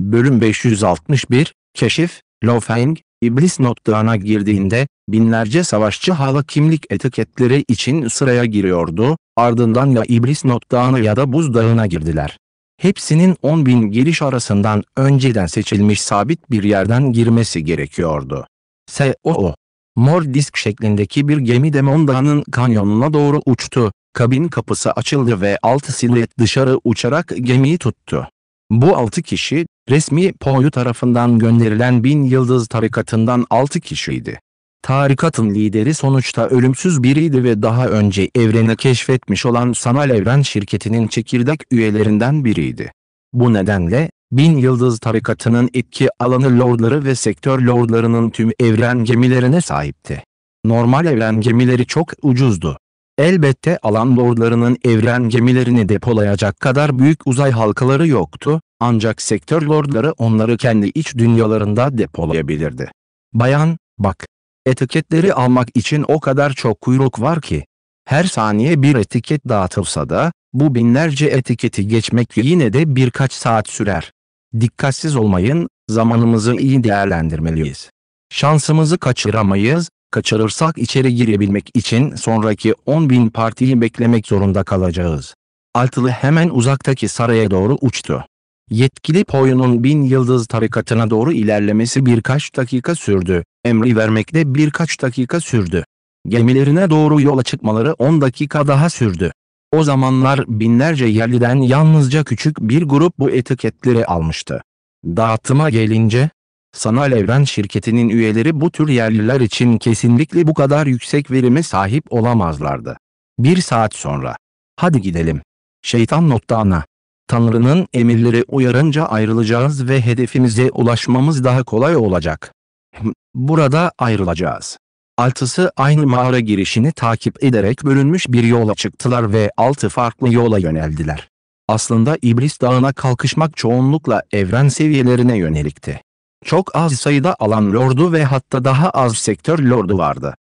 Bölüm 561, Keşif, Lofeng, İblis Notlarına girdiğinde, binlerce savaşçı hala kimlik etiketleri için sıraya giriyordu, ardından ya İblis Notlarına ya da Buz Dağı'na girdiler. Hepsinin 10 bin giriş arasından önceden seçilmiş sabit bir yerden girmesi gerekiyordu. S.O.O. Mor disk şeklindeki bir gemi de Monda'nın kanyonuna doğru uçtu, kabin kapısı açıldı ve altı siluet dışarı uçarak gemiyi tuttu. Bu altı kişi, resmi Pohyu tarafından gönderilen Bin Yıldız tarikatından 6 kişiydi. Tarikatın lideri sonuçta ölümsüz biriydi ve daha önce evreni keşfetmiş olan Sanal Evren şirketinin çekirdek üyelerinden biriydi. Bu nedenle, Bin Yıldız tarikatının etki alanı lordları ve sektör lordlarının tüm evren gemilerine sahipti. Normal evren gemileri çok ucuzdu. Elbette alan lordlarının evren gemilerini depolayacak kadar büyük uzay halkaları yoktu, ancak sektör lordları onları kendi iç dünyalarında depolayabilirdi. Bayan, bak, etiketleri almak için o kadar çok kuyruk var ki, her saniye bir etiket dağıtılsa da, bu binlerce etiketi geçmek yine de birkaç saat sürer. Dikkatsiz olmayın, zamanımızı iyi değerlendirmeliyiz. Şansımızı kaçıramayız, kaçırırsak içeri girebilmek için sonraki 10 bin partiyi beklemek zorunda kalacağız. Altılı hemen uzaktaki saraya doğru uçtu. Yetkili Poyu'nun bin yıldız tarikatına doğru ilerlemesi birkaç dakika sürdü. Emri vermekte birkaç dakika sürdü. Gemilerine doğru yola çıkmaları 10 dakika daha sürdü. O zamanlar binlerce yerliden yalnızca küçük bir grup bu etiketleri almıştı. Dağıtıma gelince, Sanal Evren şirketinin üyeleri bu tür yerliler için kesinlikle bu kadar yüksek verime sahip olamazlardı. Bir saat sonra. Hadi gidelim. Şeytan notta ana. Tanrı'nın emirleri uyarınca ayrılacağız ve hedefimize ulaşmamız daha kolay olacak. Burada ayrılacağız. Altısı aynı mağara girişini takip ederek bölünmüş bir yola çıktılar ve altı farklı yola yöneldiler. Aslında İblis Dağı'na kalkışmak çoğunlukla evren seviyelerine yönelikti. Çok az sayıda alan lordu ve hatta daha az sektör lordu vardı.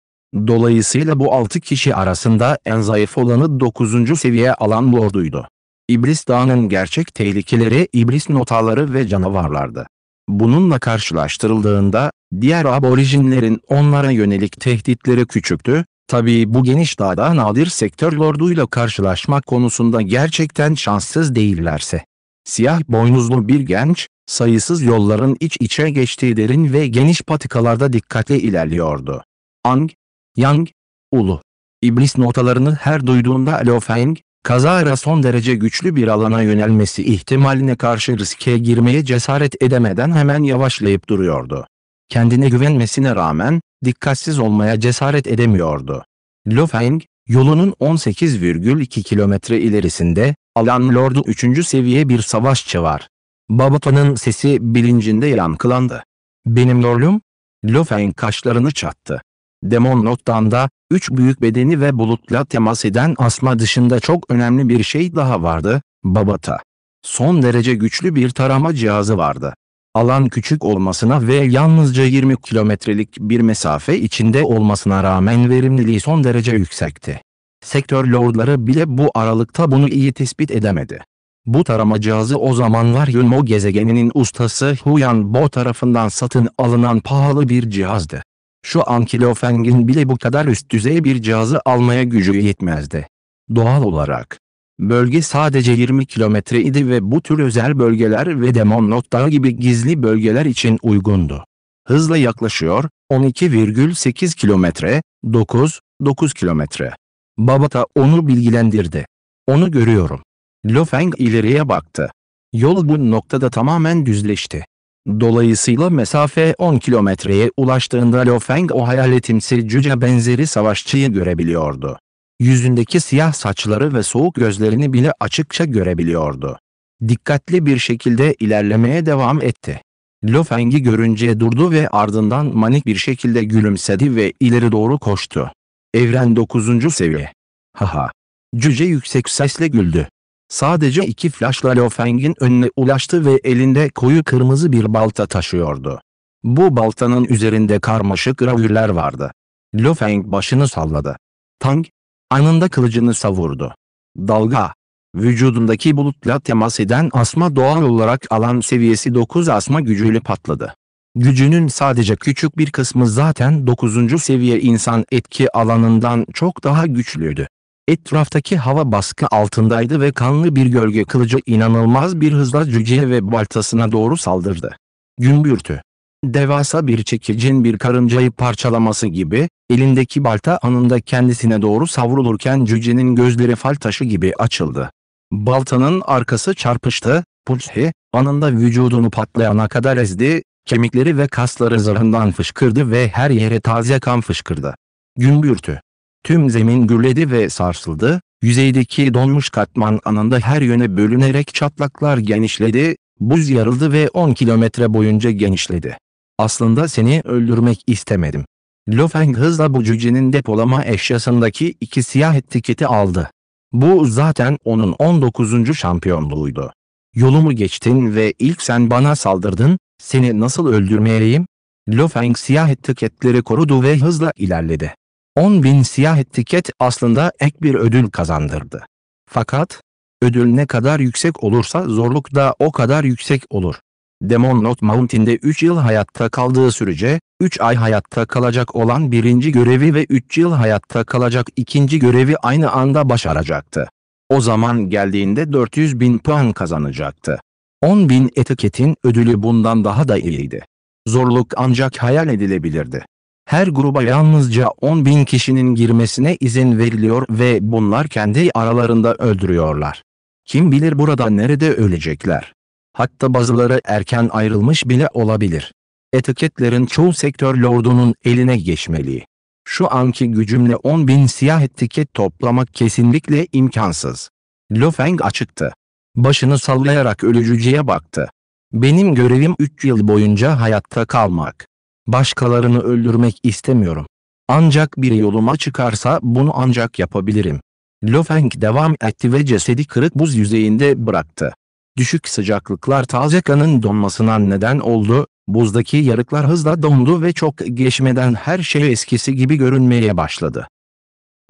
Dolayısıyla bu 6 kişi arasında en zayıf olanı 9. seviye alan lorduydu. İblis Dağı'nın gerçek tehlikeleri iblis notaları ve canavarlardı. Bununla karşılaştırıldığında, diğer aborijinlerin onlara yönelik tehditleri küçüktü, tabii bu geniş dağda nadir sektör lorduyla karşılaşmak konusunda gerçekten şanssız değillerse. Siyah boynuzlu bir genç, sayısız yolların iç içe geçtiği derin ve geniş patikalarda dikkatle ilerliyordu. Ang, Yang, Ulu. İblis notalarını her duyduğunda Lo Feng, kazara son derece güçlü bir alana yönelmesi ihtimaline karşı riske girmeye cesaret edemeden hemen yavaşlayıp duruyordu. Kendine güvenmesine rağmen, dikkatsiz olmaya cesaret edemiyordu. Lo Feng, yolunun 18,2 kilometre ilerisinde, Alan Lord'u 3. seviye bir savaşçı var. Babata'nın sesi bilincinde yankılandı. Benim lorlum, Lofen kaşlarını çattı. Demon nottan da, üç büyük bedeni ve bulutla temas eden asma dışında çok önemli bir şey daha vardı, Babata. Son derece güçlü bir tarama cihazı vardı. Alan küçük olmasına ve yalnızca 20 kilometrelik bir mesafe içinde olmasına rağmen verimliliği son derece yüksekti. Sektör lordları bile bu aralıkta bunu iyi tespit edemedi. Bu tarama cihazı o zamanlar Yunmo gezegeninin ustası Huyan Bo tarafından satın alınan pahalı bir cihazdı. Şu an Kilofeng'in bile bu kadar üst düzey bir cihazı almaya gücü yetmezdi. Doğal olarak. Bölge sadece 20 kilometre idi ve bu tür özel bölgeler ve Demonlot Dağı gibi gizli bölgeler için uygundu. Hızla yaklaşıyor, 12,8 kilometre, 9, 9 kilometre. Babata onu bilgilendirdi. Onu görüyorum. Lofeng ileriye baktı. Yol bu noktada tamamen düzleşti. Dolayısıyla mesafe 10 kilometreye ulaştığında Lofeng o hayaletimsi cüce benzeri savaşçıyı görebiliyordu. Yüzündeki siyah saçları ve soğuk gözlerini bile açıkça görebiliyordu. Dikkatli bir şekilde ilerlemeye devam etti. Lofeng'i görünce durdu ve ardından manik bir şekilde gülümsedi ve ileri doğru koştu. Evren 9. seviye. Haha. Cüce yüksek sesle güldü. Sadece iki flaşla Lofeng'in önüne ulaştı ve elinde koyu kırmızı bir balta taşıyordu. Bu baltanın üzerinde karmaşık gravürler vardı. Lofeng başını salladı. Tang, anında kılıcını savurdu. Dalga, vücudundaki bulutla temas eden asma doğal olarak alan seviyesi 9 asma gücüyle patladı. Gücünün sadece küçük bir kısmı zaten 9. seviye insan etki alanından çok daha güçlüydü. Etraftaki hava baskı altındaydı ve kanlı bir gölge kılıcı inanılmaz bir hızla cüceye ve baltasına doğru saldırdı. Gümbürtü. Devasa bir çekicin bir karıncayı parçalaması gibi, elindeki balta anında kendisine doğru savrulurken cücenin gözleri fal taşı gibi açıldı. Baltanın arkası çarpıştı, Pulsi, anında vücudunu patlayana kadar ezdi, kemikleri ve kasları zarından fışkırdı ve her yere taze kan fışkırdı. Gümbürtü. Tüm zemin gürledi ve sarsıldı, yüzeydeki donmuş katman anında her yöne bölünerek çatlaklar genişledi, buz yarıldı ve 10 kilometre boyunca genişledi. Aslında seni öldürmek istemedim. Lofeng hızla bu cücenin depolama eşyasındaki iki siyah etiketi aldı. Bu zaten onun 19. şampiyonluğuydu. Yolumu geçtin ve ilk sen bana saldırdın, seni nasıl öldürmeyeyim? Lofeng siyah etiketleri korudu ve hızla ilerledi. 10 bin siyah etiket aslında ek bir ödül kazandırdı. Fakat, ödül ne kadar yüksek olursa zorluk da o kadar yüksek olur. Demon Not Mountain'de 3 yıl hayatta kaldığı sürece, 3 ay hayatta kalacak olan birinci görevi ve 3 yıl hayatta kalacak ikinci görevi aynı anda başaracaktı. O zaman geldiğinde 400 bin puan kazanacaktı. 10 bin etiketin ödülü bundan daha da iyiydi. Zorluk ancak hayal edilebilirdi her gruba yalnızca 10 bin kişinin girmesine izin veriliyor ve bunlar kendi aralarında öldürüyorlar. Kim bilir burada nerede ölecekler. Hatta bazıları erken ayrılmış bile olabilir. Etiketlerin çoğu sektör lordunun eline geçmeli. Şu anki gücümle 10 bin siyah etiket toplamak kesinlikle imkansız. Lofeng açıktı. Başını sallayarak ölücücüye baktı. Benim görevim 3 yıl boyunca hayatta kalmak. Başkalarını öldürmek istemiyorum. Ancak bir yoluma çıkarsa bunu ancak yapabilirim. Lofeng devam etti ve cesedi kırık buz yüzeyinde bıraktı. Düşük sıcaklıklar taze kanın donmasına neden oldu, buzdaki yarıklar hızla dondu ve çok geçmeden her şey eskisi gibi görünmeye başladı.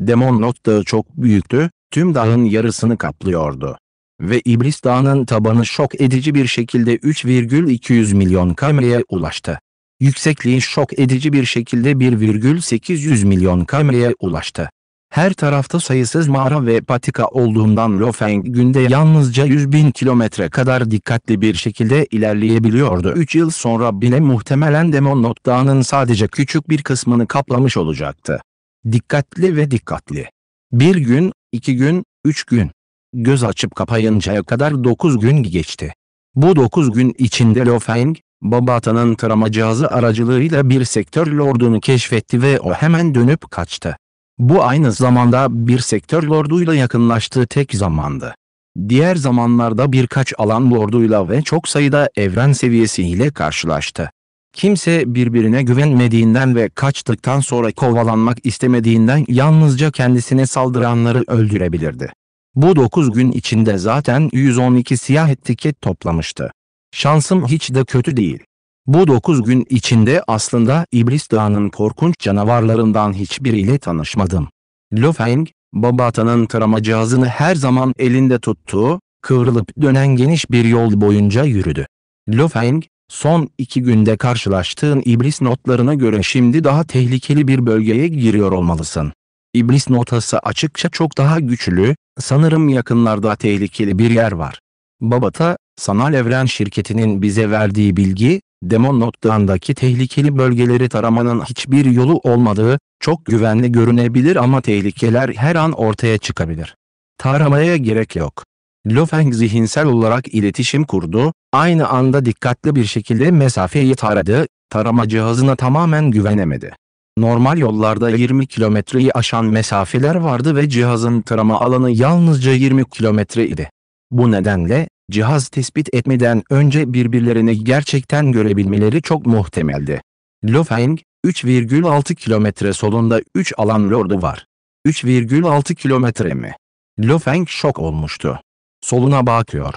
Demon Not Dağı çok büyüktü, tüm dağın yarısını kaplıyordu. Ve İblis Dağı'nın tabanı şok edici bir şekilde 3,200 milyon kamreye ulaştı yüksekliği şok edici bir şekilde 1,800 milyon kameye ulaştı. Her tarafta sayısız mağara ve patika olduğundan Lofeng günde yalnızca 100 bin kilometre kadar dikkatli bir şekilde ilerleyebiliyordu. 3 yıl sonra bile muhtemelen Demonot Dağı'nın sadece küçük bir kısmını kaplamış olacaktı. Dikkatli ve dikkatli. Bir gün, iki gün, üç gün. Göz açıp kapayıncaya kadar dokuz gün geçti. Bu dokuz gün içinde Lofeng, Babatanın atanın tarama cihazı aracılığıyla bir sektör lordunu keşfetti ve o hemen dönüp kaçtı. Bu aynı zamanda bir sektör lorduyla yakınlaştığı tek zamandı. Diğer zamanlarda birkaç alan lorduyla ve çok sayıda evren seviyesiyle karşılaştı. Kimse birbirine güvenmediğinden ve kaçtıktan sonra kovalanmak istemediğinden yalnızca kendisine saldıranları öldürebilirdi. Bu 9 gün içinde zaten 112 siyah etiket toplamıştı. Şansım hiç de kötü değil. Bu dokuz gün içinde aslında İblis Dağı'nın korkunç canavarlarından hiçbiriyle tanışmadım. Lofeng, Babata'nın tarama cihazını her zaman elinde tuttuğu, kıvrılıp dönen geniş bir yol boyunca yürüdü. Lofeng, son iki günde karşılaştığın iblis notlarına göre şimdi daha tehlikeli bir bölgeye giriyor olmalısın. İblis notası açıkça çok daha güçlü, sanırım yakınlarda tehlikeli bir yer var. Babata, Sanal Evren şirketinin bize verdiği bilgi, Demon Not'tandaki tehlikeli bölgeleri taramanın hiçbir yolu olmadığı, çok güvenli görünebilir ama tehlikeler her an ortaya çıkabilir. Taramaya gerek yok. Lofeng zihinsel olarak iletişim kurdu, aynı anda dikkatli bir şekilde mesafeyi taradı, tarama cihazına tamamen güvenemedi. Normal yollarda 20 kilometreyi aşan mesafeler vardı ve cihazın tarama alanı yalnızca 20 kilometre idi. Bu nedenle, cihaz tespit etmeden önce birbirlerini gerçekten görebilmeleri çok muhtemeldi. Lofeng, 3,6 kilometre solunda 3 alan lordu var. 3,6 kilometre mi? Lofeng şok olmuştu. Soluna bakıyor.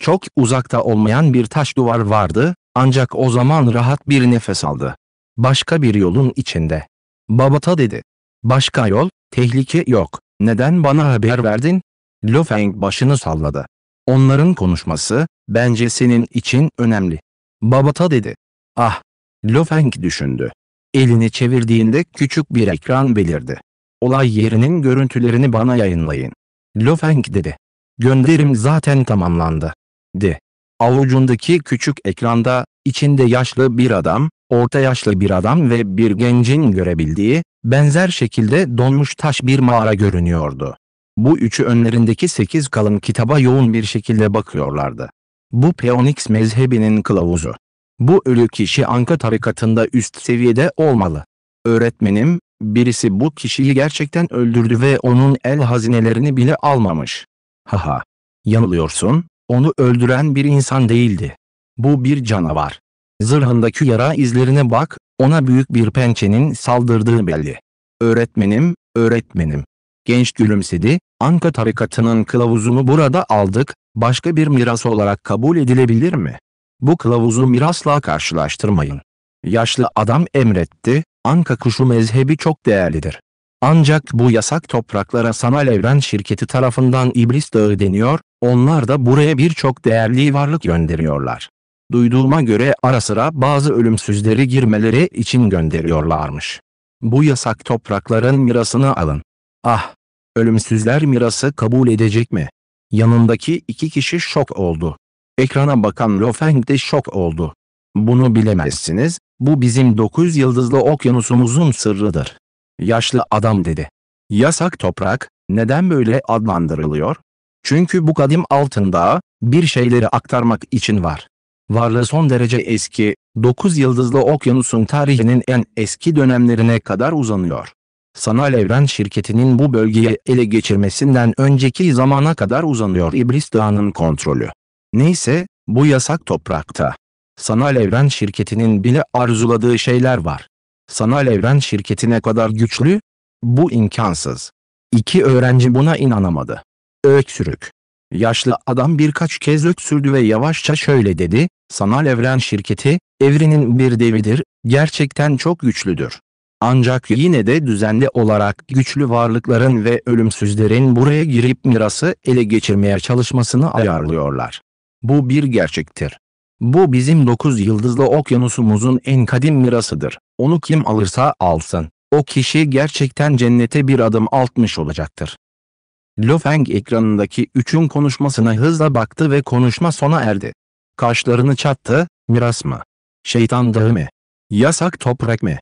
Çok uzakta olmayan bir taş duvar vardı, ancak o zaman rahat bir nefes aldı. Başka bir yolun içinde. Babata dedi. Başka yol, tehlike yok. Neden bana haber verdin? Lofeng başını salladı. Onların konuşması bence senin için önemli. Babata dedi. Ah, Lofeng düşündü. Elini çevirdiğinde küçük bir ekran belirdi. Olay yerinin görüntülerini bana yayınlayın. Lofeng dedi. Gönderim zaten tamamlandı. Di. Avucundaki küçük ekranda, içinde yaşlı bir adam, orta yaşlı bir adam ve bir gencin görebildiği, benzer şekilde donmuş taş bir mağara görünüyordu. Bu üçü önlerindeki sekiz kalın kitaba yoğun bir şekilde bakıyorlardı. Bu Peonix mezhebinin kılavuzu. Bu ölü kişi Anka tarikatında üst seviyede olmalı. Öğretmenim, birisi bu kişiyi gerçekten öldürdü ve onun el hazinelerini bile almamış. Haha. Yanılıyorsun, onu öldüren bir insan değildi. Bu bir canavar. Zırhındaki yara izlerine bak, ona büyük bir pençenin saldırdığı belli. Öğretmenim, öğretmenim. Genç gülümsedi, Anka tarikatının kılavuzunu burada aldık, başka bir miras olarak kabul edilebilir mi? Bu kılavuzu mirasla karşılaştırmayın. Yaşlı adam emretti, Anka kuşu mezhebi çok değerlidir. Ancak bu yasak topraklara Sanal Evren şirketi tarafından İblis Dağı deniyor, onlar da buraya birçok değerli varlık gönderiyorlar. Duyduğuma göre ara sıra bazı ölümsüzleri girmeleri için gönderiyorlarmış. Bu yasak toprakların mirasını alın. Ah! Ölümsüzler mirası kabul edecek mi? Yanındaki iki kişi şok oldu. Ekrana bakan Lofeng de şok oldu. Bunu bilemezsiniz, bu bizim dokuz yıldızlı okyanusumuzun sırrıdır. Yaşlı adam dedi. Yasak toprak, neden böyle adlandırılıyor? Çünkü bu kadim altında bir şeyleri aktarmak için var. Varlığı son derece eski, 9 yıldızlı okyanusun tarihinin en eski dönemlerine kadar uzanıyor. Sanal Evren şirketinin bu bölgeyi ele geçirmesinden önceki zamana kadar uzanıyor İblis Dağı'nın kontrolü. Neyse, bu yasak toprakta. Sanal Evren şirketinin bile arzuladığı şeyler var. Sanal Evren şirketine kadar güçlü? Bu imkansız. İki öğrenci buna inanamadı. Öksürük. Yaşlı adam birkaç kez öksürdü ve yavaşça şöyle dedi, Sanal Evren şirketi, evrenin bir devidir, gerçekten çok güçlüdür. Ancak yine de düzenli olarak güçlü varlıkların ve ölümsüzlerin buraya girip mirası ele geçirmeye çalışmasını ayarlıyorlar. Bu bir gerçektir. Bu bizim dokuz yıldızlı okyanusumuzun en kadim mirasıdır. Onu kim alırsa alsın, o kişi gerçekten cennete bir adım altmış olacaktır. Lofeng ekranındaki üçün konuşmasına hızla baktı ve konuşma sona erdi. Kaşlarını çattı, miras mı? Şeytan dağı mı? Yasak toprak mı?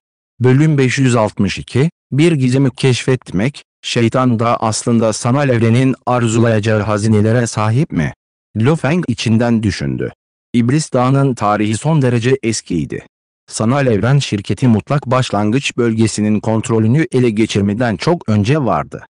Bölüm 562, bir gizemi keşfetmek, şeytan da aslında sanal evrenin arzulayacağı hazinelere sahip mi? Lofeng içinden düşündü. İblis Dağı'nın tarihi son derece eskiydi. Sanal evren şirketi mutlak başlangıç bölgesinin kontrolünü ele geçirmeden çok önce vardı.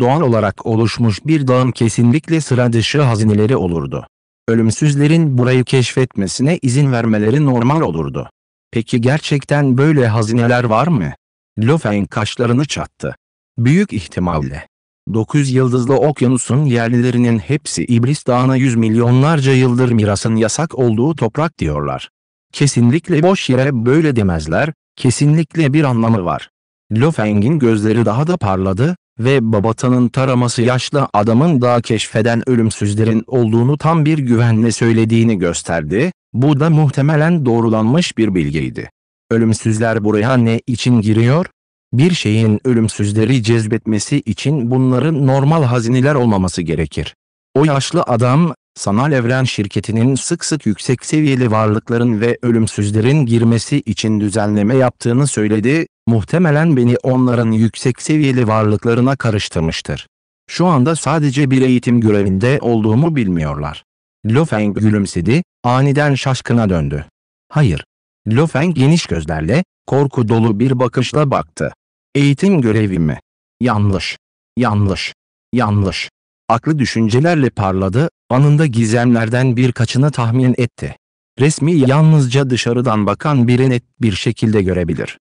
Doğal olarak oluşmuş bir dağın kesinlikle sıra dışı hazineleri olurdu. Ölümsüzlerin burayı keşfetmesine izin vermeleri normal olurdu. Peki gerçekten böyle hazineler var mı? Lofen kaşlarını çattı. Büyük ihtimalle. Dokuz yıldızlı okyanusun yerlilerinin hepsi İblis Dağı'na yüz milyonlarca yıldır mirasın yasak olduğu toprak diyorlar. Kesinlikle boş yere böyle demezler, kesinlikle bir anlamı var. Lofeng'in gözleri daha da parladı ve babatanın taraması yaşlı adamın daha keşfeden ölümsüzlerin olduğunu tam bir güvenle söylediğini gösterdi bu da muhtemelen doğrulanmış bir bilgiydi. Ölümsüzler buraya ne için giriyor? Bir şeyin ölümsüzleri cezbetmesi için bunların normal hazineler olmaması gerekir. O yaşlı adam, sanal evren şirketinin sık sık yüksek seviyeli varlıkların ve ölümsüzlerin girmesi için düzenleme yaptığını söyledi, muhtemelen beni onların yüksek seviyeli varlıklarına karıştırmıştır. Şu anda sadece bir eğitim görevinde olduğumu bilmiyorlar. Lofeng gülümsedi, aniden şaşkına döndü. Hayır. Lofeng geniş gözlerle, korku dolu bir bakışla baktı. Eğitim görevi mi? Yanlış. Yanlış. Yanlış. Aklı düşüncelerle parladı, anında gizemlerden birkaçını tahmin etti. Resmi yalnızca dışarıdan bakan biri net bir şekilde görebilir.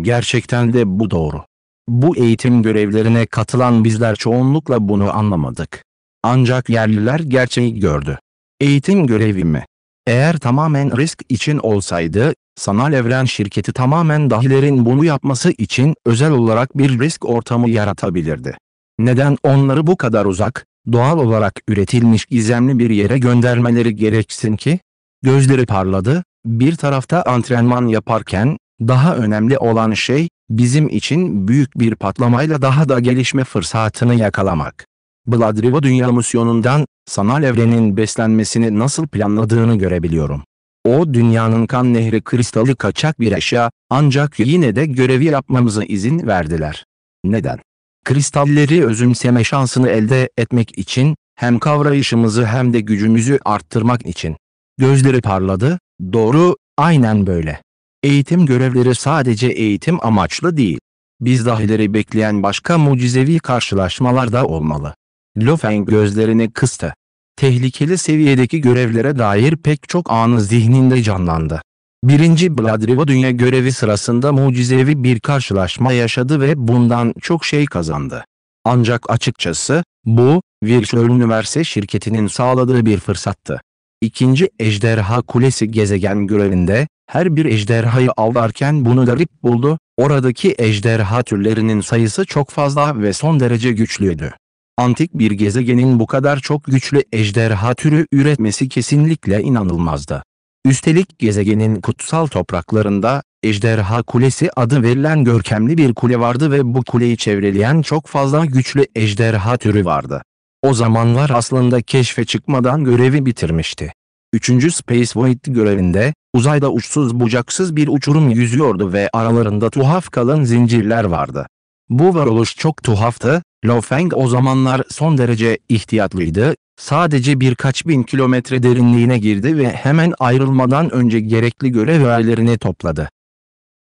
Gerçekten de bu doğru. Bu eğitim görevlerine katılan bizler çoğunlukla bunu anlamadık. Ancak yerliler gerçeği gördü. Eğitim görevimi. Eğer tamamen risk için olsaydı, sanal evren şirketi tamamen dahilerin bunu yapması için özel olarak bir risk ortamı yaratabilirdi. Neden onları bu kadar uzak, doğal olarak üretilmiş gizemli bir yere göndermeleri gereksin ki? Gözleri parladı, bir tarafta antrenman yaparken, daha önemli olan şey, bizim için büyük bir patlamayla daha da gelişme fırsatını yakalamak. Blood Riva Dünya misyonundan, sanal evrenin beslenmesini nasıl planladığını görebiliyorum. O dünyanın kan nehri kristali kaçak bir eşya, ancak yine de görevi yapmamıza izin verdiler. Neden? Kristalleri özümseme şansını elde etmek için, hem kavrayışımızı hem de gücümüzü arttırmak için. Gözleri parladı, doğru, aynen böyle. Eğitim görevleri sadece eğitim amaçlı değil. Biz dahileri bekleyen başka mucizevi karşılaşmalar da olmalı. Lofeng gözlerini kıstı. Tehlikeli seviyedeki görevlere dair pek çok anı zihninde canlandı. 1. Bladriva dünya görevi sırasında mucizevi bir karşılaşma yaşadı ve bundan çok şey kazandı. Ancak açıkçası, bu, Virtual Üniversite şirketinin sağladığı bir fırsattı. İkinci Ejderha Kulesi gezegen görevinde, her bir ejderhayı avlarken bunu garip buldu, oradaki ejderha türlerinin sayısı çok fazla ve son derece güçlüydü. Antik bir gezegenin bu kadar çok güçlü ejderha türü üretmesi kesinlikle inanılmazdı. Üstelik gezegenin kutsal topraklarında, Ejderha Kulesi adı verilen görkemli bir kule vardı ve bu kuleyi çevreleyen çok fazla güçlü ejderha türü vardı. O zamanlar aslında keşfe çıkmadan görevi bitirmişti. 3. Space Void görevinde, uzayda uçsuz bucaksız bir uçurum yüzüyordu ve aralarında tuhaf kalın zincirler vardı. Bu varoluş çok tuhaftı, Lo Feng o zamanlar son derece ihtiyatlıydı, sadece birkaç bin kilometre derinliğine girdi ve hemen ayrılmadan önce gerekli görev öğelerini topladı.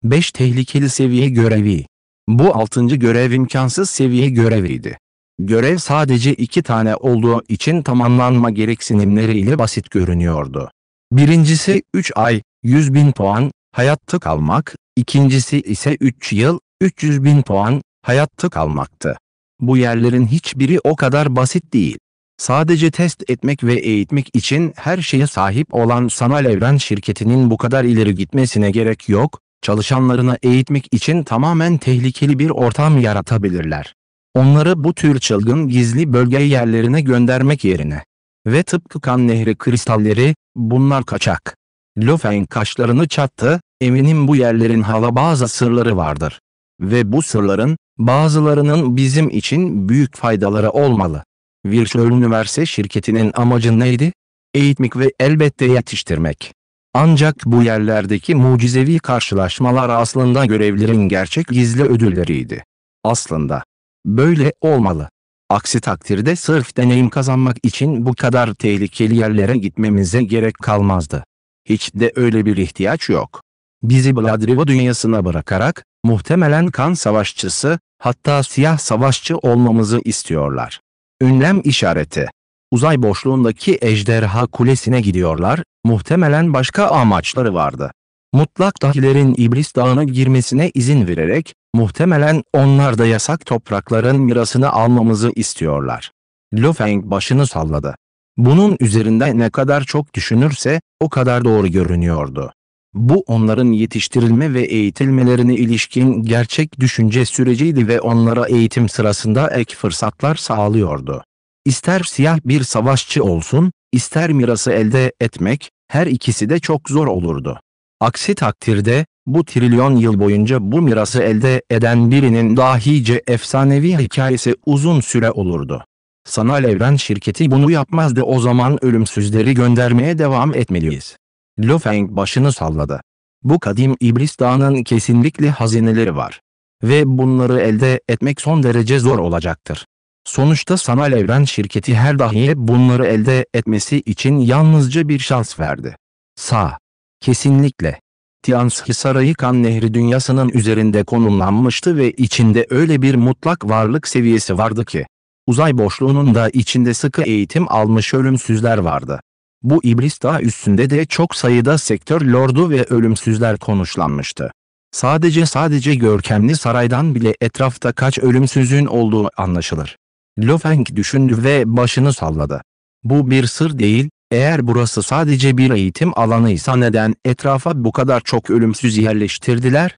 5 Tehlikeli Seviye Görevi Bu altıncı görev imkansız seviye göreviydi. Görev sadece iki tane olduğu için tamamlanma gereksinimleriyle basit görünüyordu. Birincisi 3 ay, 100 bin puan, hayatta kalmak, ikincisi ise 3 yıl, 300 bin puan, hayatta kalmaktı. Bu yerlerin hiçbiri o kadar basit değil. Sadece test etmek ve eğitmek için her şeye sahip olan Sanal Evren şirketinin bu kadar ileri gitmesine gerek yok, çalışanlarına eğitmek için tamamen tehlikeli bir ortam yaratabilirler. Onları bu tür çılgın gizli bölge yerlerine göndermek yerine ve tıpkı kan nehri kristalleri, bunlar kaçak. Lofen kaşlarını çattı, eminim bu yerlerin hala bazı sırları vardır. Ve bu sırların, bazılarının bizim için büyük faydaları olmalı. Virtual Üniversite şirketinin amacı neydi? Eğitmek ve elbette yetiştirmek. Ancak bu yerlerdeki mucizevi karşılaşmalar aslında görevlerin gerçek gizli ödülleriydi. Aslında. Böyle olmalı. Aksi takdirde sırf deneyim kazanmak için bu kadar tehlikeli yerlere gitmemize gerek kalmazdı. Hiç de öyle bir ihtiyaç yok. Bizi Bladriva dünyasına bırakarak, muhtemelen kan savaşçısı, Hatta siyah savaşçı olmamızı istiyorlar. Ünlem işareti. Uzay boşluğundaki ejderha kulesine gidiyorlar, muhtemelen başka amaçları vardı. Mutlak dahilerin İblis Dağı'na girmesine izin vererek, muhtemelen onlar da yasak toprakların mirasını almamızı istiyorlar. Lofeng başını salladı. Bunun üzerinde ne kadar çok düşünürse, o kadar doğru görünüyordu. Bu onların yetiştirilme ve eğitilmelerine ilişkin gerçek düşünce süreciydi ve onlara eğitim sırasında ek fırsatlar sağlıyordu. İster siyah bir savaşçı olsun, ister mirası elde etmek, her ikisi de çok zor olurdu. Aksi takdirde, bu trilyon yıl boyunca bu mirası elde eden birinin dahice efsanevi hikayesi uzun süre olurdu. Sanal Evren şirketi bunu yapmazdı o zaman ölümsüzleri göndermeye devam etmeliyiz. Löfeng başını salladı. Bu kadim iblis dağının kesinlikle hazineleri var. Ve bunları elde etmek son derece zor olacaktır. Sonuçta sanal evren şirketi her dahiye bunları elde etmesi için yalnızca bir şans verdi. Sa. Kesinlikle. Tiansi Sarayı Kan Nehri dünyasının üzerinde konumlanmıştı ve içinde öyle bir mutlak varlık seviyesi vardı ki, uzay boşluğunun da içinde sıkı eğitim almış ölümsüzler vardı. Bu iblis daha üstünde de çok sayıda sektör lordu ve ölümsüzler konuşlanmıştı. Sadece sadece görkemli saraydan bile etrafta kaç ölümsüzün olduğu anlaşılır. Lofeng düşündü ve başını salladı. Bu bir sır değil, eğer burası sadece bir eğitim alanıysa neden etrafa bu kadar çok ölümsüz yerleştirdiler?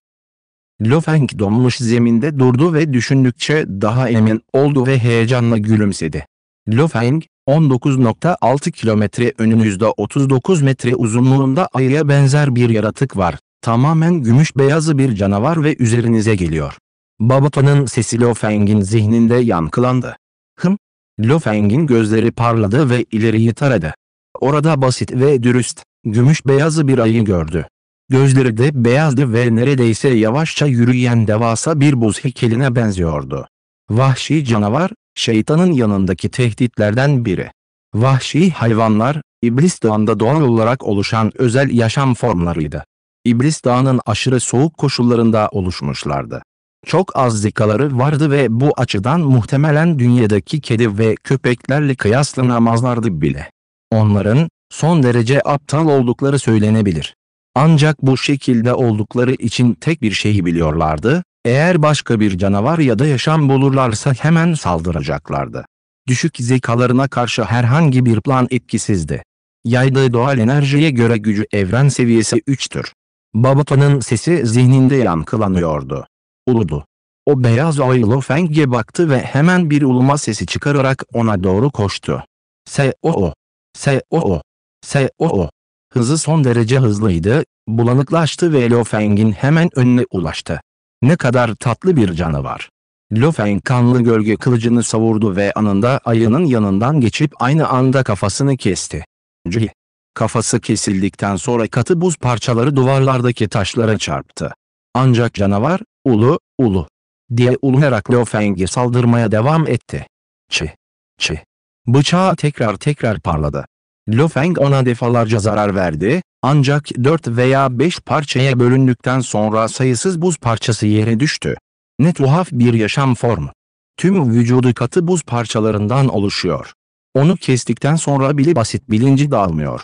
Lofeng donmuş zeminde durdu ve düşündükçe daha emin oldu ve heyecanla gülümsedi. Lofeng, 19.6 kilometre önünüzde 39 metre uzunluğunda ayıya benzer bir yaratık var. Tamamen gümüş beyazı bir canavar ve üzerinize geliyor. Babata'nın sesi Lofeng'in zihninde yankılandı. Hım! Lofeng'in gözleri parladı ve ileriyi taradı. Orada basit ve dürüst, gümüş beyazı bir ayı gördü. Gözleri de beyazdı ve neredeyse yavaşça yürüyen devasa bir buz heykeline benziyordu. Vahşi canavar, şeytanın yanındaki tehditlerden biri. Vahşi hayvanlar, İblis Dağı'nda doğal olarak oluşan özel yaşam formlarıydı. İblis Dağı'nın aşırı soğuk koşullarında oluşmuşlardı. Çok az zikaları vardı ve bu açıdan muhtemelen dünyadaki kedi ve köpeklerle kıyaslanamazlardı bile. Onların, son derece aptal oldukları söylenebilir. Ancak bu şekilde oldukları için tek bir şeyi biliyorlardı, eğer başka bir canavar ya da yaşam bulurlarsa hemen saldıracaklardı. Düşük zekalarına karşı herhangi bir plan etkisizdi. Yaydığı doğal enerjiye göre gücü evren seviyesi 3'tür. Babata'nın sesi zihninde yankılanıyordu. Uludu. O beyaz ayılı Feng'e baktı ve hemen bir uluma sesi çıkararak ona doğru koştu. S-O-O. S-O-O. S-O-O. Hızı son derece hızlıydı, bulanıklaştı ve Lofeng'in hemen önüne ulaştı. Ne kadar tatlı bir canavar. Lofen kanlı gölge kılıcını savurdu ve anında ayının yanından geçip aynı anda kafasını kesti. Cih. Kafası kesildikten sonra katı buz parçaları duvarlardaki taşlara çarptı. Ancak canavar, ulu, ulu, diye ulunarak Lofeng'e saldırmaya devam etti. Çi, çi. Bıçağı tekrar tekrar parladı. Lofeng ona defalarca zarar verdi, ancak 4 veya 5 parçaya bölündükten sonra sayısız buz parçası yere düştü. Ne tuhaf bir yaşam formu. Tüm vücudu katı buz parçalarından oluşuyor. Onu kestikten sonra bile basit bilinci dağılmıyor.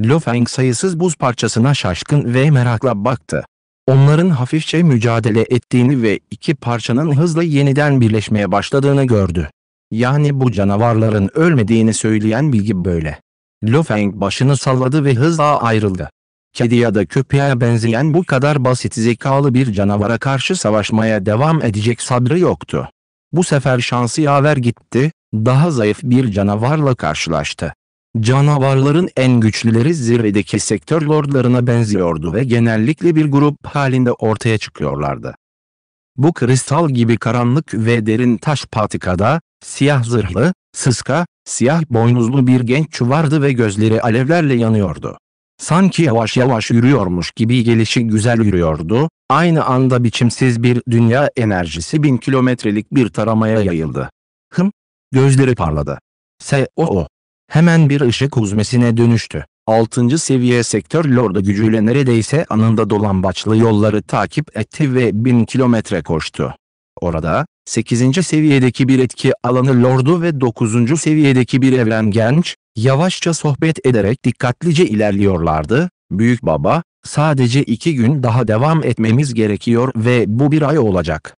Lofeng sayısız buz parçasına şaşkın ve merakla baktı. Onların hafifçe mücadele ettiğini ve iki parçanın hızla yeniden birleşmeye başladığını gördü. Yani bu canavarların ölmediğini söyleyen bilgi böyle. Lofeng başını salladı ve hızla ayrıldı. Kedi ya da köpeğe benzeyen bu kadar basit zekalı bir canavara karşı savaşmaya devam edecek sabrı yoktu. Bu sefer şansı yaver gitti, daha zayıf bir canavarla karşılaştı. Canavarların en güçlüleri zirvedeki sektör lordlarına benziyordu ve genellikle bir grup halinde ortaya çıkıyorlardı. Bu kristal gibi karanlık ve derin taş patikada, siyah zırhlı, sıska, siyah boynuzlu bir genç çuvardı ve gözleri alevlerle yanıyordu. Sanki yavaş yavaş yürüyormuş gibi gelişi güzel yürüyordu, aynı anda biçimsiz bir dünya enerjisi bin kilometrelik bir taramaya yayıldı. Hım, gözleri parladı. S.O.O. Hemen bir ışık huzmesine dönüştü. Altıncı seviye sektör lordu gücüyle neredeyse anında dolambaçlı yolları takip etti ve bin kilometre koştu. Orada, 8. seviyedeki bir etki alanı lordu ve 9. seviyedeki bir evren genç, yavaşça sohbet ederek dikkatlice ilerliyorlardı. Büyük baba, sadece iki gün daha devam etmemiz gerekiyor ve bu bir ay olacak.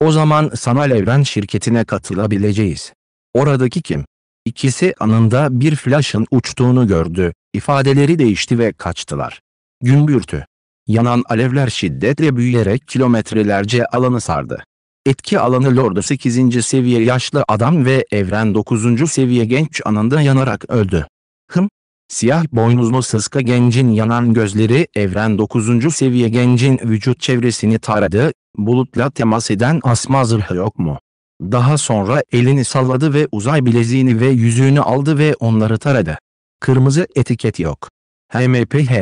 O zaman sanal evren şirketine katılabileceğiz. Oradaki kim? İkisi anında bir flaşın uçtuğunu gördü, ifadeleri değişti ve kaçtılar. Gümbürtü. Yanan alevler şiddetle büyüyerek kilometrelerce alanı sardı. Etki alanı Lord 8. seviye yaşlı adam ve Evren 9. seviye genç anında yanarak öldü. Hım! Siyah boynuzlu sıska gencin yanan gözleri Evren 9. seviye gencin vücut çevresini taradı, bulutla temas eden asma zırhı yok mu? Daha sonra elini salladı ve uzay bileziğini ve yüzüğünü aldı ve onları taradı. Kırmızı etiket yok. HMPH.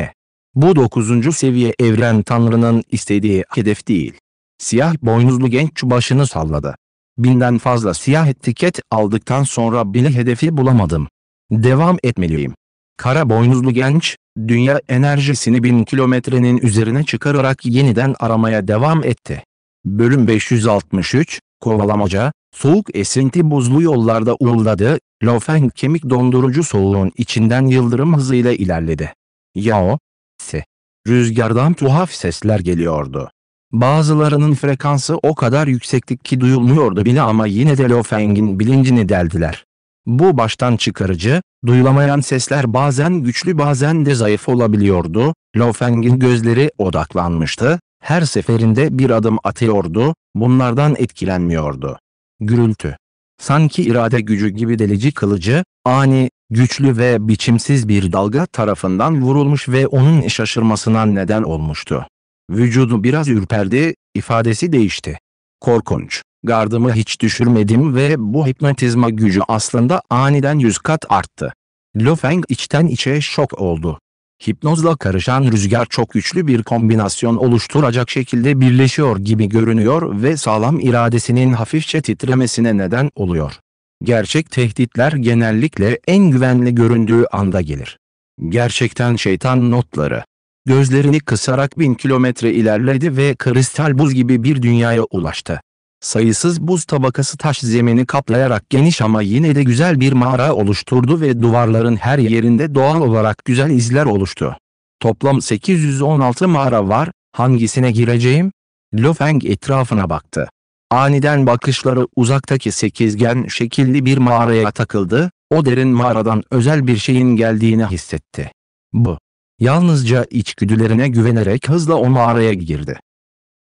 Bu 9. seviye evren tanrının istediği hedef değil. Siyah boynuzlu genç başını salladı. Binden fazla siyah etiket aldıktan sonra bile hedefi bulamadım. Devam etmeliyim. Kara boynuzlu genç, dünya enerjisini bin kilometrenin üzerine çıkararak yeniden aramaya devam etti. Bölüm 563, Kovalamaca, soğuk esinti buzlu yollarda uğuldadı, Lofen kemik dondurucu soğuğun içinden yıldırım hızıyla ilerledi. Yao, si. Rüzgardan tuhaf sesler geliyordu. Bazılarının frekansı o kadar yükseklik ki duyulmuyordu bile ama yine de Lo Feng'in bilincini deldiler. Bu baştan çıkarıcı, duyulamayan sesler bazen güçlü bazen de zayıf olabiliyordu. Lo Feng'in gözleri odaklanmıştı, her seferinde bir adım atıyordu, bunlardan etkilenmiyordu. Gürültü. Sanki irade gücü gibi delici kılıcı, ani, güçlü ve biçimsiz bir dalga tarafından vurulmuş ve onun şaşırmasına neden olmuştu. Vücudu biraz ürperdi, ifadesi değişti. Korkunç. Gardımı hiç düşürmedim ve bu hipnotizma gücü aslında aniden yüz kat arttı. Lofeng içten içe şok oldu. Hipnozla karışan rüzgar çok güçlü bir kombinasyon oluşturacak şekilde birleşiyor gibi görünüyor ve sağlam iradesinin hafifçe titremesine neden oluyor. Gerçek tehditler genellikle en güvenli göründüğü anda gelir. Gerçekten şeytan notları Gözlerini kısarak bin kilometre ilerledi ve kristal buz gibi bir dünyaya ulaştı. Sayısız buz tabakası taş zemini kaplayarak geniş ama yine de güzel bir mağara oluşturdu ve duvarların her yerinde doğal olarak güzel izler oluştu. Toplam 816 mağara var, hangisine gireceğim? Lofeng etrafına baktı. Aniden bakışları uzaktaki sekizgen şekilli bir mağaraya takıldı, o derin mağaradan özel bir şeyin geldiğini hissetti. Bu, Yalnızca içgüdülerine güvenerek hızla o mağaraya girdi.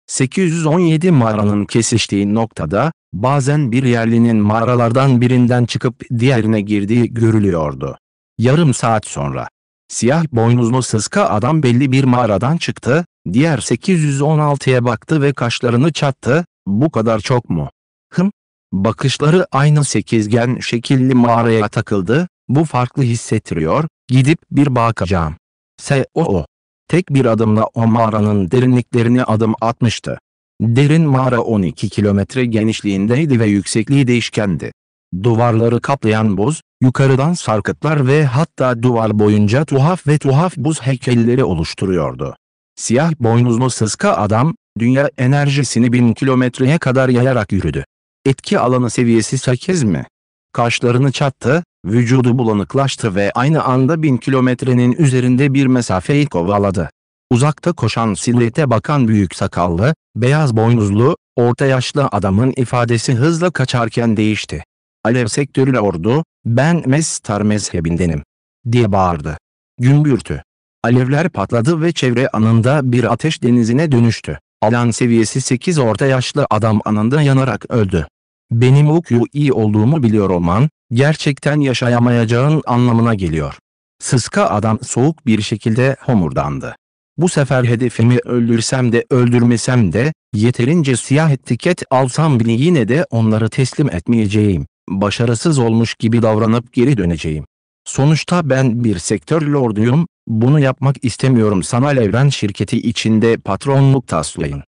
817 mağaranın kesiştiği noktada, bazen bir yerlinin mağaralardan birinden çıkıp diğerine girdiği görülüyordu. Yarım saat sonra, siyah boynuzlu sızka adam belli bir mağaradan çıktı, diğer 816'ya baktı ve kaşlarını çattı, bu kadar çok mu? Hım, bakışları aynı sekizgen şekilli mağaraya takıldı, bu farklı hissettiriyor, gidip bir bakacağım. S.O. Tek bir adımla o mağaranın derinliklerine adım atmıştı. Derin mağara 12 kilometre genişliğindeydi ve yüksekliği değişkendi. Duvarları kaplayan buz, yukarıdan sarkıtlar ve hatta duvar boyunca tuhaf ve tuhaf buz heykelleri oluşturuyordu. Siyah boynuzlu sıska adam, dünya enerjisini bin kilometreye kadar yayarak yürüdü. Etki alanı seviyesi 8 mi? Kaşlarını çattı, Vücudu bulanıklaştı ve aynı anda bin kilometrenin üzerinde bir mesafeyi kovaladı. Uzakta koşan silüete bakan büyük sakallı, beyaz boynuzlu, orta yaşlı adamın ifadesi hızla kaçarken değişti. Alev sektörü ordu, ben Mestar mezhebindenim, diye bağırdı. Gümbürtü. Alevler patladı ve çevre anında bir ateş denizine dönüştü. Alan seviyesi 8 orta yaşlı adam anında yanarak öldü. Benim okuyu iyi olduğumu biliyor olman, gerçekten yaşayamayacağın anlamına geliyor. Sıska adam soğuk bir şekilde homurdandı. Bu sefer hedefimi öldürsem de öldürmesem de, yeterince siyah etiket alsam bile yine de onları teslim etmeyeceğim. Başarısız olmuş gibi davranıp geri döneceğim. Sonuçta ben bir sektör lorduyum, bunu yapmak istemiyorum sanal evren şirketi içinde patronluk taslayın.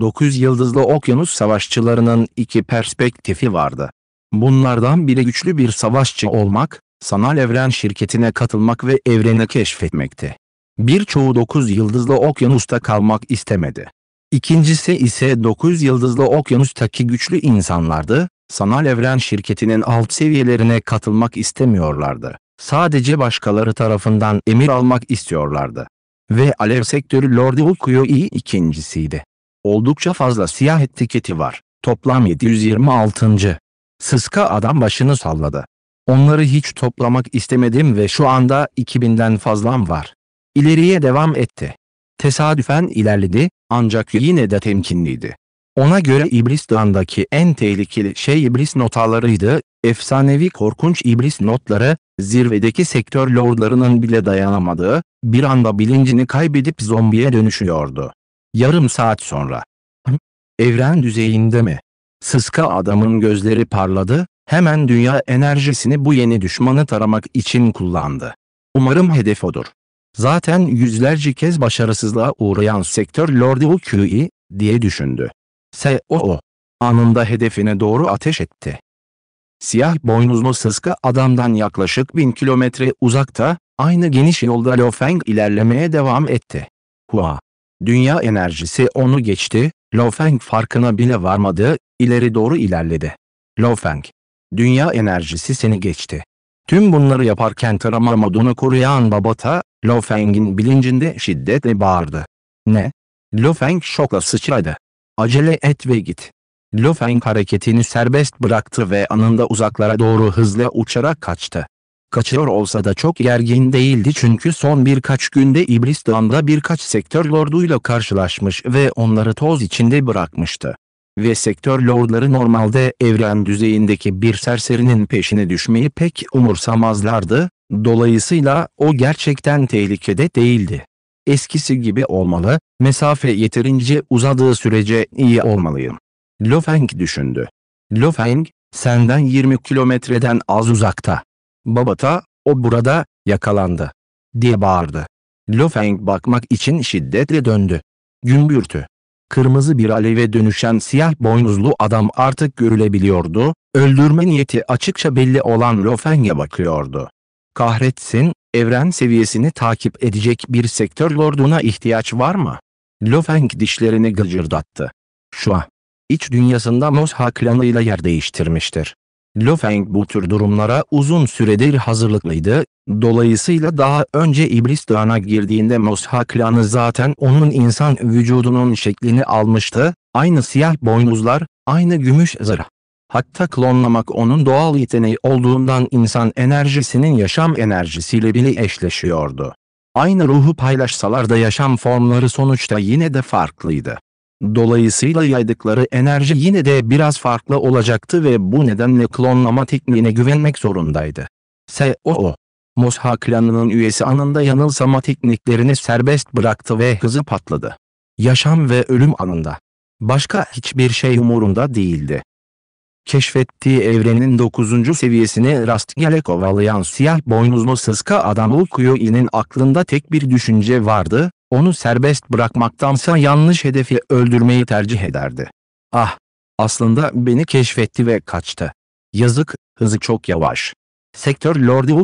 9 yıldızlı okyanus savaşçılarının iki perspektifi vardı. Bunlardan biri güçlü bir savaşçı olmak, sanal evren şirketine katılmak ve evreni keşfetmekti. Birçoğu 9 yıldızlı okyanusta kalmak istemedi. İkincisi ise 9 yıldızlı okyanustaki güçlü insanlardı, sanal evren şirketinin alt seviyelerine katılmak istemiyorlardı. Sadece başkaları tarafından emir almak istiyorlardı. Ve alev sektörü Lordi Ukuyo ikincisiydi oldukça fazla siyah etiketi var. Toplam 726. Sıska adam başını salladı. Onları hiç toplamak istemedim ve şu anda 2000'den fazlam var. İleriye devam etti. Tesadüfen ilerledi ancak yine de temkinliydi. Ona göre İblis Dağı'ndaki en tehlikeli şey iblis notalarıydı, efsanevi korkunç iblis notları, zirvedeki sektör lordlarının bile dayanamadığı, bir anda bilincini kaybedip zombiye dönüşüyordu. Yarım saat sonra. Evren düzeyinde mi? Sıska adamın gözleri parladı, hemen dünya enerjisini bu yeni düşmanı taramak için kullandı. Umarım hedef odur. Zaten yüzlerce kez başarısızlığa uğrayan sektör Lordi UQI diye düşündü. S.O.O. anında hedefine doğru ateş etti. Siyah boynuzlu sıska adamdan yaklaşık bin kilometre uzakta, aynı geniş yolda Lofeng ilerlemeye devam etti. Hua! Dünya enerjisi onu geçti, Lo Feng farkına bile varmadı, ileri doğru ilerledi. Lo Feng, dünya enerjisi seni geçti. Tüm bunları yaparken Taramadon'u koruyan Babata, Lo Feng'in bilincinde şiddetle bağırdı. Ne? Lo Feng şokla sıçradı. Acele et ve git. Lo Feng hareketini serbest bıraktı ve anında uzaklara doğru hızla uçarak kaçtı kaçıyor olsa da çok gergin değildi çünkü son birkaç günde İblis Dağı'nda birkaç sektör lorduyla karşılaşmış ve onları toz içinde bırakmıştı. Ve sektör lordları normalde evren düzeyindeki bir serserinin peşine düşmeyi pek umursamazlardı, dolayısıyla o gerçekten tehlikede değildi. Eskisi gibi olmalı, mesafe yeterince uzadığı sürece iyi olmalıyım. Lofeng düşündü. Lofeng, senden 20 kilometreden az uzakta. Babata, o burada, yakalandı, diye bağırdı. Lofeng bakmak için şiddetle döndü. Gümbürtü. Kırmızı bir aleve dönüşen siyah boynuzlu adam artık görülebiliyordu, öldürme niyeti açıkça belli olan Lofeng'e bakıyordu. Kahretsin, evren seviyesini takip edecek bir sektör lorduna ihtiyaç var mı? Lofeng dişlerini gıcırdattı. Şua. iç dünyasında Mosha klanıyla yer değiştirmiştir. Löfeng bu tür durumlara uzun süredir hazırlıklıydı, dolayısıyla daha önce İblis Dağı'na girdiğinde Mosha klanı zaten onun insan vücudunun şeklini almıştı, aynı siyah boynuzlar, aynı gümüş zırh. Hatta klonlamak onun doğal yeteneği olduğundan insan enerjisinin yaşam enerjisiyle bile eşleşiyordu. Aynı ruhu paylaşsalar da yaşam formları sonuçta yine de farklıydı. Dolayısıyla yaydıkları enerji yine de biraz farklı olacaktı ve bu nedenle klonlama tekniğine güvenmek zorundaydı. S.O.O. Mosha klanının üyesi anında yanılsama tekniklerini serbest bıraktı ve hızı patladı. Yaşam ve ölüm anında. Başka hiçbir şey umurunda değildi. Keşfettiği evrenin 9. seviyesini rastgele kovalayan siyah boynuzlu sıska adam Ulkuyo'nun aklında tek bir düşünce vardı, onu serbest bırakmaktansa yanlış hedefi öldürmeyi tercih ederdi. Ah! Aslında beni keşfetti ve kaçtı. Yazık, hızı çok yavaş. Sektör Lordi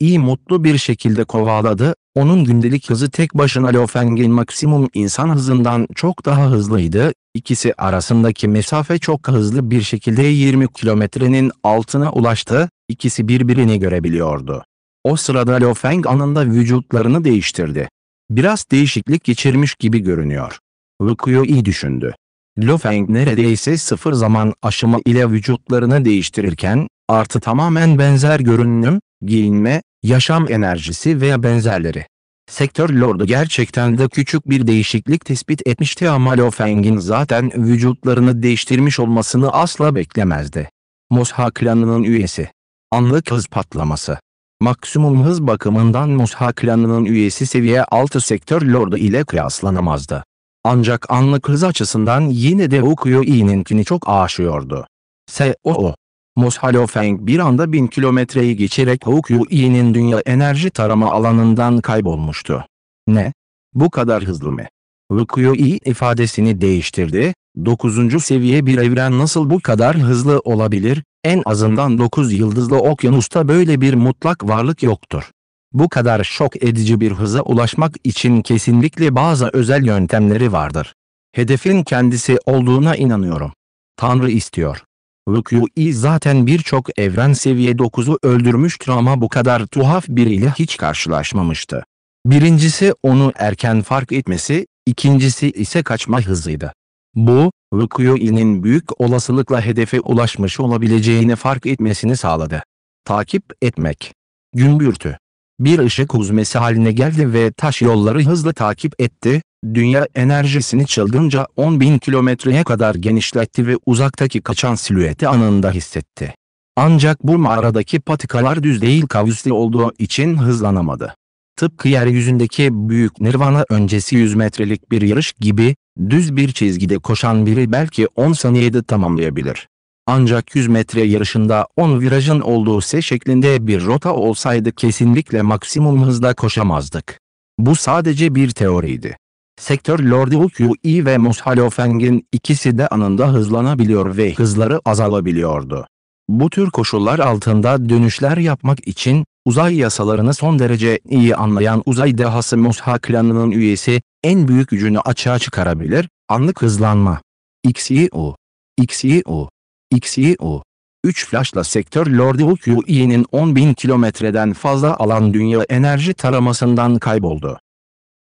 iyi mutlu bir şekilde kovaladı, onun gündelik hızı tek başına Lofeng'in maksimum insan hızından çok daha hızlıydı, İkisi arasındaki mesafe çok hızlı bir şekilde 20 kilometrenin altına ulaştı, İkisi birbirini görebiliyordu. O sırada Lofeng anında vücutlarını değiştirdi. Biraz değişiklik geçirmiş gibi görünüyor. Lukuyo iyi düşündü. Lofeng neredeyse sıfır zaman aşımı ile vücutlarını değiştirirken, artı tamamen benzer görünüm, giyinme, yaşam enerjisi veya benzerleri. Sektör Lord'u gerçekten de küçük bir değişiklik tespit etmişti ama Lofeng'in zaten vücutlarını değiştirmiş olmasını asla beklemezdi. Mosha klanının üyesi. Anlık hız patlaması maksimum hız bakımından Musa klanının üyesi seviye 6 sektör lordu ile kıyaslanamazdı. Ancak anlık hız açısından yine de Okuyui'ninkini çok aşıyordu. S.O.O. Moshalofeng bir anda 1000 kilometreyi geçerek Okuyui'nin dünya enerji tarama alanından kaybolmuştu. Ne? Bu kadar hızlı mı? Okuyui ifadesini değiştirdi, 9. seviye bir evren nasıl bu kadar hızlı olabilir, en azından 9 yıldızlı okyanusta böyle bir mutlak varlık yoktur. Bu kadar şok edici bir hıza ulaşmak için kesinlikle bazı özel yöntemleri vardır. Hedefin kendisi olduğuna inanıyorum. Tanrı istiyor. Rukui zaten birçok evren seviye 9'u öldürmüştür ama bu kadar tuhaf biriyle hiç karşılaşmamıştı. Birincisi onu erken fark etmesi, ikincisi ise kaçma hızıydı. Bu, Rukuyu'nin büyük olasılıkla hedefe ulaşmış olabileceğini fark etmesini sağladı. Takip etmek. Gümbürtü. Bir ışık huzmesi haline geldi ve taş yolları hızlı takip etti, dünya enerjisini çılgınca 10.000 kilometreye kadar genişletti ve uzaktaki kaçan silüeti anında hissetti. Ancak bu mağaradaki patikalar düz değil kavisli olduğu için hızlanamadı. Tıpkı yeryüzündeki büyük nirvana öncesi 100 metrelik bir yarış gibi, düz bir çizgide koşan biri belki 10 saniyede tamamlayabilir. Ancak 100 metre yarışında 10 virajın olduğu S şeklinde bir rota olsaydı kesinlikle maksimum hızda koşamazdık. Bu sadece bir teoriydi. Sektör Lordi Uqui ve Mushalofeng'in ikisi de anında hızlanabiliyor ve hızları azalabiliyordu. Bu tür koşullar altında dönüşler yapmak için uzay yasalarını son derece iyi anlayan uzay dehası Mosha klanının üyesi en büyük gücünü açığa çıkarabilir, anlık hızlanma. XYU. XYU. XYU. 3 flashla sektör Lordi Uqyu'nun 10.000 kilometreden fazla alan dünya enerji taramasından kayboldu.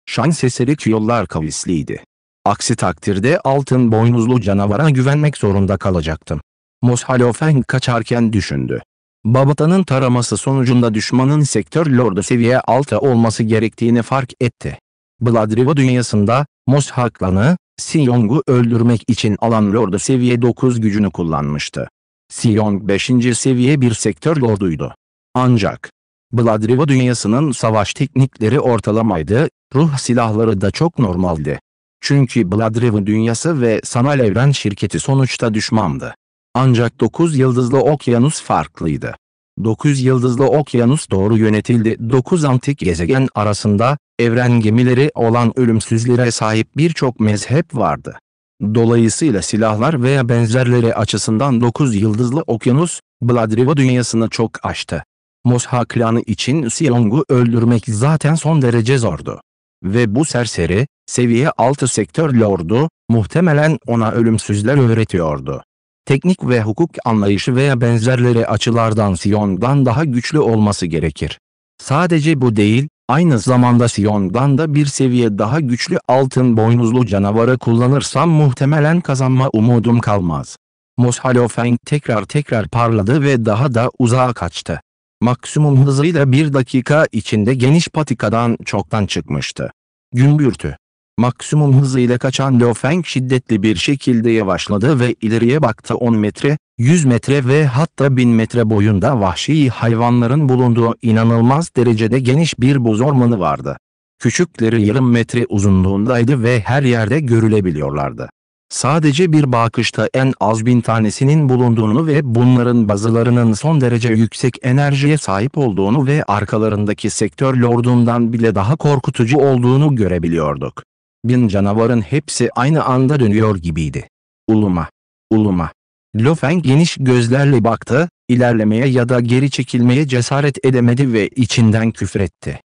Şans eseri yollar kavisliydi. Aksi takdirde altın boynuzlu canavara güvenmek zorunda kalacaktım. Moshalofen kaçarken düşündü. Babata'nın taraması sonucunda düşmanın sektör lordu seviye 6 olması gerektiğini fark etti. Bladriva dünyasında, Moshaklan'ı, Siyong'u öldürmek için alan lordu seviye 9 gücünü kullanmıştı. Siyong 5. seviye bir sektör lorduydu. Ancak, Bladriva dünyasının savaş teknikleri ortalamaydı, ruh silahları da çok normaldi. Çünkü Bladriva dünyası ve sanal evren şirketi sonuçta düşmandı. Ancak 9 yıldızlı okyanus farklıydı. 9 yıldızlı okyanus doğru yönetildi. 9 antik gezegen arasında, evren gemileri olan ölümsüzlere sahip birçok mezhep vardı. Dolayısıyla silahlar veya benzerleri açısından 9 yıldızlı okyanus, Bladriva dünyasını çok aştı. Mosha klanı için Siong'u öldürmek zaten son derece zordu. Ve bu serseri, seviye 6 sektör lordu, muhtemelen ona ölümsüzler öğretiyordu teknik ve hukuk anlayışı veya benzerleri açılardan siondan daha güçlü olması gerekir. Sadece bu değil, aynı zamanda siondan da bir seviye daha güçlü altın boynuzlu canavarı kullanırsam muhtemelen kazanma umudum kalmaz. Moshalofeng tekrar tekrar parladı ve daha da uzağa kaçtı. Maksimum hızıyla bir dakika içinde geniş patikadan çoktan çıkmıştı. Gümbürtü maksimum hızıyla kaçan Lofeng şiddetli bir şekilde yavaşladı ve ileriye baktı 10 metre, 100 metre ve hatta 1000 metre boyunda vahşi hayvanların bulunduğu inanılmaz derecede geniş bir buz ormanı vardı. Küçükleri yarım metre uzunluğundaydı ve her yerde görülebiliyorlardı. Sadece bir bakışta en az bin tanesinin bulunduğunu ve bunların bazılarının son derece yüksek enerjiye sahip olduğunu ve arkalarındaki sektör lordundan bile daha korkutucu olduğunu görebiliyorduk. Bin canavarın hepsi aynı anda dönüyor gibiydi. Uluma. Uluma. Lofeng geniş gözlerle baktı, ilerlemeye ya da geri çekilmeye cesaret edemedi ve içinden küfretti.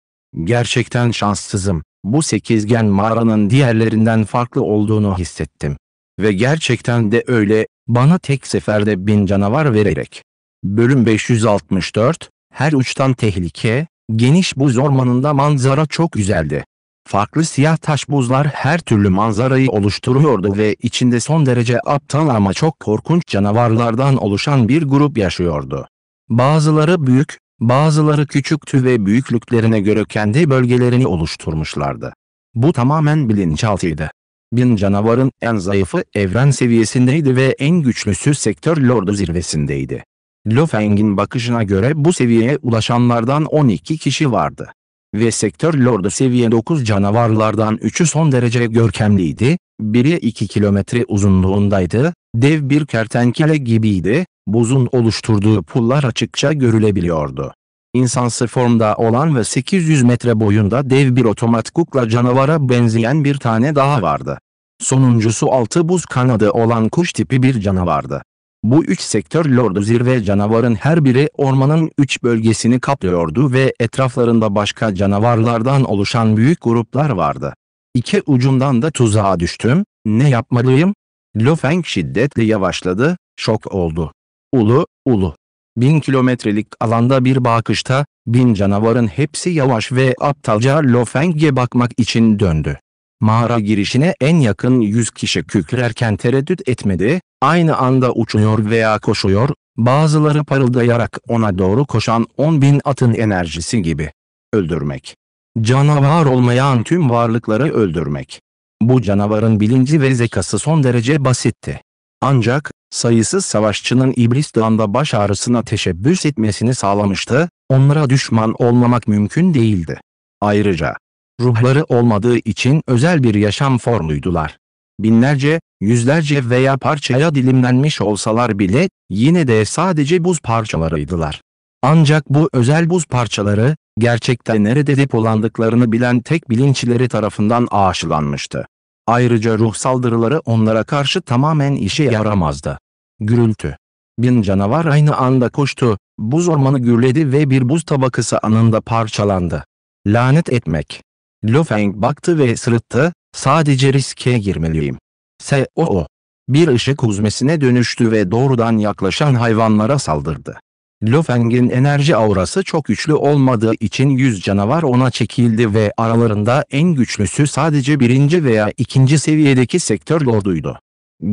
Gerçekten şanssızım. Bu sekizgen mağaranın diğerlerinden farklı olduğunu hissettim. Ve gerçekten de öyle, bana tek seferde bin canavar vererek. Bölüm 564, her uçtan tehlike, geniş buz ormanında manzara çok güzeldi. Farklı siyah taş buzlar her türlü manzarayı oluşturuyordu ve içinde son derece aptal ama çok korkunç canavarlardan oluşan bir grup yaşıyordu. Bazıları büyük, bazıları küçüktü ve büyüklüklerine göre kendi bölgelerini oluşturmuşlardı. Bu tamamen bilinçaltıydı. Bin canavarın en zayıfı evren seviyesindeydi ve en güçlüsü sektör lordu zirvesindeydi. Lofeng'in bakışına göre bu seviyeye ulaşanlardan 12 kişi vardı ve sektör lordu seviye 9 canavarlardan 3'ü son derece görkemliydi, biri 2 kilometre uzunluğundaydı, dev bir kertenkele gibiydi, buzun oluşturduğu pullar açıkça görülebiliyordu. İnsansı formda olan ve 800 metre boyunda dev bir otomat kukla canavara benzeyen bir tane daha vardı. Sonuncusu altı buz kanadı olan kuş tipi bir canavardı. Bu üç sektör lordu zirve canavarın her biri ormanın üç bölgesini kaplıyordu ve etraflarında başka canavarlardan oluşan büyük gruplar vardı. İki ucundan da tuzağa düştüm, ne yapmalıyım? Lofeng şiddetle yavaşladı, şok oldu. Ulu, ulu. Bin kilometrelik alanda bir bakışta, bin canavarın hepsi yavaş ve aptalca Lofeng'e bakmak için döndü. Mağara girişine en yakın yüz kişi kükrerken tereddüt etmedi, aynı anda uçuyor veya koşuyor, bazıları parıldayarak ona doğru koşan 10 bin atın enerjisi gibi. Öldürmek. Canavar olmayan tüm varlıkları öldürmek. Bu canavarın bilinci ve zekası son derece basitti. Ancak, sayısız savaşçının iblis dağında baş ağrısına teşebbüs etmesini sağlamıştı, onlara düşman olmamak mümkün değildi. Ayrıca, ruhları olmadığı için özel bir yaşam formuydular binlerce, yüzlerce veya parçaya dilimlenmiş olsalar bile, yine de sadece buz parçalarıydılar. Ancak bu özel buz parçaları, gerçekten nerede depolandıklarını bilen tek bilinçleri tarafından aşılanmıştı. Ayrıca ruh saldırıları onlara karşı tamamen işe yaramazdı. Gürültü. Bin canavar aynı anda koştu, buz ormanı gürledi ve bir buz tabakası anında parçalandı. Lanet etmek. Lofeng baktı ve sırıttı, Sadece riske girmeliyim. S.O.O. Bir ışık huzmesine dönüştü ve doğrudan yaklaşan hayvanlara saldırdı. Lofeng'in enerji aurası çok güçlü olmadığı için yüz canavar ona çekildi ve aralarında en güçlüsü sadece birinci veya ikinci seviyedeki sektör lorduydu.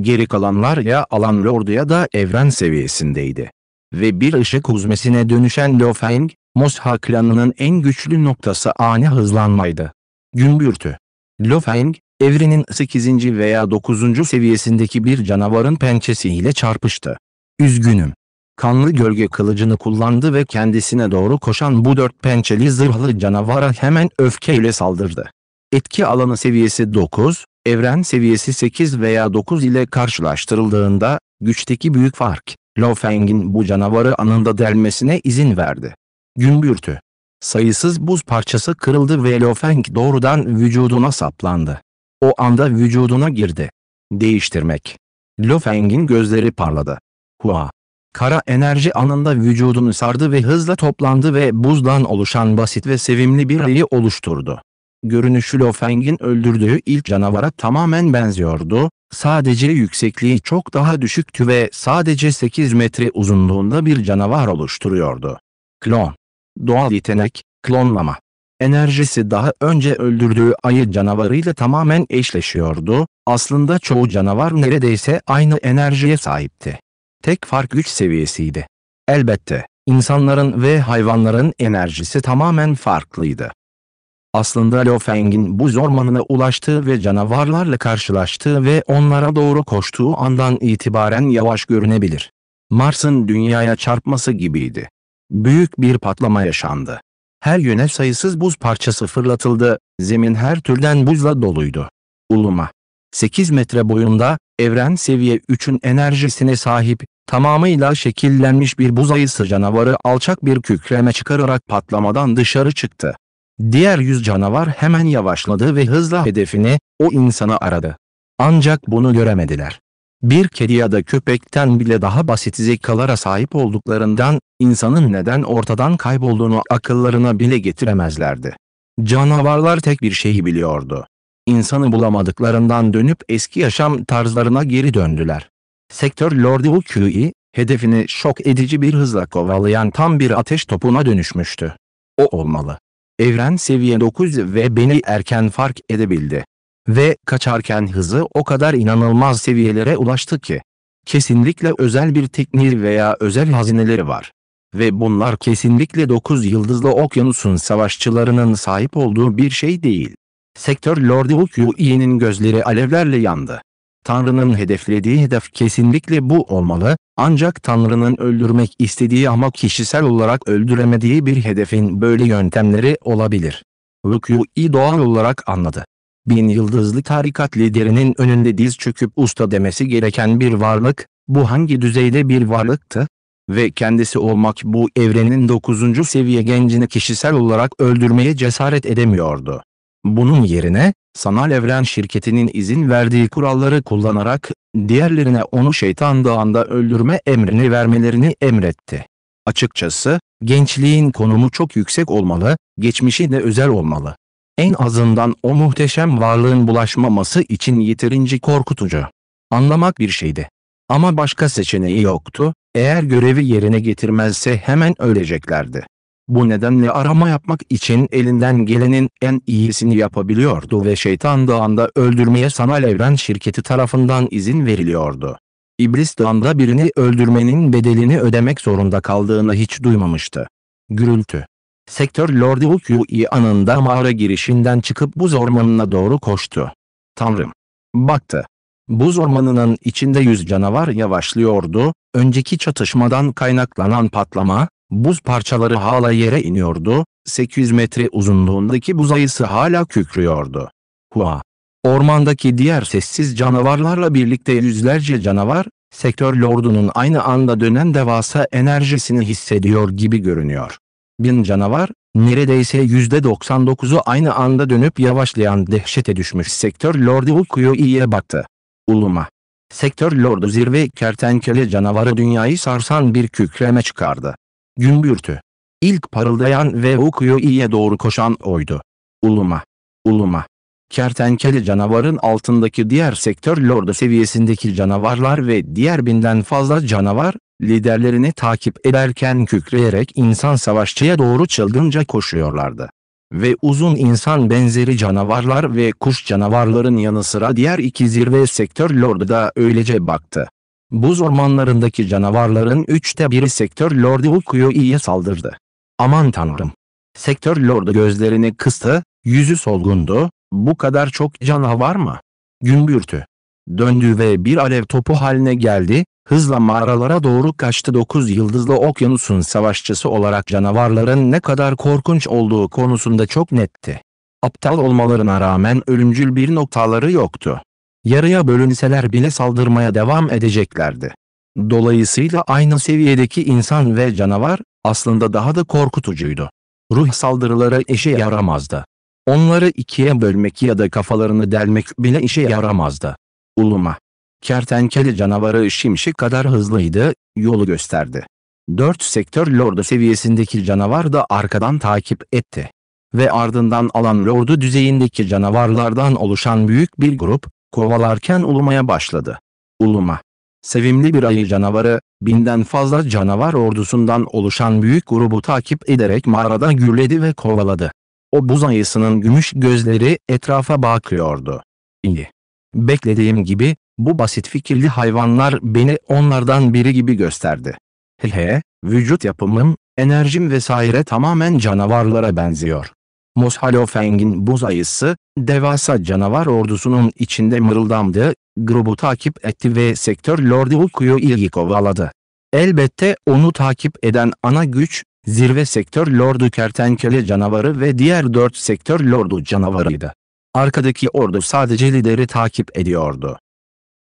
Geri kalanlar ya alan lordu ya da evren seviyesindeydi. Ve bir ışık huzmesine dönüşen Lofeng, Mosha klanının en güçlü noktası ani hızlanmaydı. Gümbürtü Lofeng, evrenin 8. veya 9. seviyesindeki bir canavarın pençesiyle çarpıştı. Üzgünüm. Kanlı gölge kılıcını kullandı ve kendisine doğru koşan bu dört pençeli zırhlı canavara hemen öfkeyle saldırdı. Etki alanı seviyesi 9, evren seviyesi 8 veya 9 ile karşılaştırıldığında, güçteki büyük fark, Lofeng'in bu canavarı anında delmesine izin verdi. Gümbürtü Sayısız buz parçası kırıldı ve Lofeng doğrudan vücuduna saplandı. O anda vücuduna girdi. Değiştirmek. Lofeng'in gözleri parladı. Hua. Kara enerji anında vücudunu sardı ve hızla toplandı ve buzdan oluşan basit ve sevimli bir ayı oluşturdu. Görünüşü Lofeng'in öldürdüğü ilk canavara tamamen benziyordu, sadece yüksekliği çok daha düşüktü ve sadece 8 metre uzunluğunda bir canavar oluşturuyordu. Klon doğal yetenek, klonlama. Enerjisi daha önce öldürdüğü ayı canavarıyla tamamen eşleşiyordu, aslında çoğu canavar neredeyse aynı enerjiye sahipti. Tek fark güç seviyesiydi. Elbette, insanların ve hayvanların enerjisi tamamen farklıydı. Aslında Lo Feng'in bu zormanına ulaştığı ve canavarlarla karşılaştığı ve onlara doğru koştuğu andan itibaren yavaş görünebilir. Mars'ın dünyaya çarpması gibiydi. Büyük bir patlama yaşandı. Her yöne sayısız buz parçası fırlatıldı, zemin her türden buzla doluydu. Uluma. 8 metre boyunda, evren seviye 3'ün enerjisine sahip, tamamıyla şekillenmiş bir buz ayısı canavarı alçak bir kükreme çıkararak patlamadan dışarı çıktı. Diğer yüz canavar hemen yavaşladı ve hızla hedefini, o insanı aradı. Ancak bunu göremediler bir kedi ya da köpekten bile daha basit zekalara sahip olduklarından, insanın neden ortadan kaybolduğunu akıllarına bile getiremezlerdi. Canavarlar tek bir şeyi biliyordu. İnsanı bulamadıklarından dönüp eski yaşam tarzlarına geri döndüler. Sektör Lordi Uqui, hedefini şok edici bir hızla kovalayan tam bir ateş topuna dönüşmüştü. O olmalı. Evren seviye 9 ve beni erken fark edebildi. Ve kaçarken hızı o kadar inanılmaz seviyelere ulaştı ki. Kesinlikle özel bir tekniği veya özel hazineleri var. Ve bunlar kesinlikle 9 yıldızlı okyanusun savaşçılarının sahip olduğu bir şey değil. Sektör Lordi Okuye'nin gözleri alevlerle yandı. Tanrı'nın hedeflediği hedef kesinlikle bu olmalı, ancak Tanrı'nın öldürmek istediği ama kişisel olarak öldüremediği bir hedefin böyle yöntemleri olabilir. Vukui doğal olarak anladı bin yıldızlı tarikat liderinin önünde diz çöküp usta demesi gereken bir varlık, bu hangi düzeyde bir varlıktı? Ve kendisi olmak bu evrenin dokuzuncu seviye gencini kişisel olarak öldürmeye cesaret edemiyordu. Bunun yerine, sanal evren şirketinin izin verdiği kuralları kullanarak, diğerlerine onu şeytan dağında öldürme emrini vermelerini emretti. Açıkçası, gençliğin konumu çok yüksek olmalı, geçmişi de özel olmalı. En azından o muhteşem varlığın bulaşmaması için yeterince korkutucu. Anlamak bir şeydi. Ama başka seçeneği yoktu, eğer görevi yerine getirmezse hemen öleceklerdi. Bu nedenle arama yapmak için elinden gelenin en iyisini yapabiliyordu ve Şeytan Dağı'nda öldürmeye sanal evren şirketi tarafından izin veriliyordu. İblis Dağı'nda birini öldürmenin bedelini ödemek zorunda kaldığını hiç duymamıştı. Gürültü Sektör Lordi Uqui anında mağara girişinden çıkıp buz ormanına doğru koştu. Tanrım! Baktı. Buz ormanının içinde yüz canavar yavaşlıyordu, önceki çatışmadan kaynaklanan patlama, buz parçaları hala yere iniyordu, 800 metre uzunluğundaki buz ayısı hala kükrüyordu. Hua! Ormandaki diğer sessiz canavarlarla birlikte yüzlerce canavar, sektör lordunun aynı anda dönen devasa enerjisini hissediyor gibi görünüyor bin canavar, neredeyse %99'u aynı anda dönüp yavaşlayan dehşete düşmüş sektör lordu Ukuyo iyiye baktı. Uluma. Sektör lordu zirve kertenkele canavarı dünyayı sarsan bir kükreme çıkardı. Gümbürtü. İlk parıldayan ve Ukuyo iyiye doğru koşan oydu. Uluma. Uluma. Kertenkele canavarın altındaki diğer sektör lordu seviyesindeki canavarlar ve diğer binden fazla canavar, liderlerini takip ederken kükreyerek insan savaşçıya doğru çılgınca koşuyorlardı. Ve uzun insan benzeri canavarlar ve kuş canavarların yanı sıra diğer iki zirve sektör lordu da öylece baktı. Buz ormanlarındaki canavarların üçte biri sektör lordu Ukuyu'i'ye saldırdı. Aman tanrım! Sektör lordu gözlerini kıstı, yüzü solgundu, bu kadar çok canavar mı? Gümbürtü. Döndü ve bir alev topu haline geldi, hızla mağaralara doğru kaçtı 9 yıldızlı okyanusun savaşçısı olarak canavarların ne kadar korkunç olduğu konusunda çok netti. Aptal olmalarına rağmen ölümcül bir noktaları yoktu. Yarıya bölünseler bile saldırmaya devam edeceklerdi. Dolayısıyla aynı seviyedeki insan ve canavar aslında daha da korkutucuydu. Ruh saldırıları işe yaramazdı. Onları ikiye bölmek ya da kafalarını delmek bile işe yaramazdı. Uluma Kertenkele canavarı şimşek kadar hızlıydı, yolu gösterdi. Dört sektör lordu seviyesindeki canavar da arkadan takip etti. Ve ardından alan lordu düzeyindeki canavarlardan oluşan büyük bir grup, kovalarken ulumaya başladı. Uluma. Sevimli bir ayı canavarı, binden fazla canavar ordusundan oluşan büyük grubu takip ederek mağarada gürledi ve kovaladı. O buz ayısının gümüş gözleri etrafa bakıyordu. İyi. Beklediğim gibi, bu basit fikirli hayvanlar beni onlardan biri gibi gösterdi. Hehe, vücut yapımım, enerjim vesaire tamamen canavarlara benziyor. Moshalofeng'in buz ayısı, devasa canavar ordusunun içinde mırıldandı, grubu takip etti ve sektör Lordi Ulku'yu ilgi kovaladı. Elbette onu takip eden ana güç, zirve sektör Lordu Kertenkele canavarı ve diğer dört sektör Lordu canavarıydı. Arkadaki ordu sadece lideri takip ediyordu.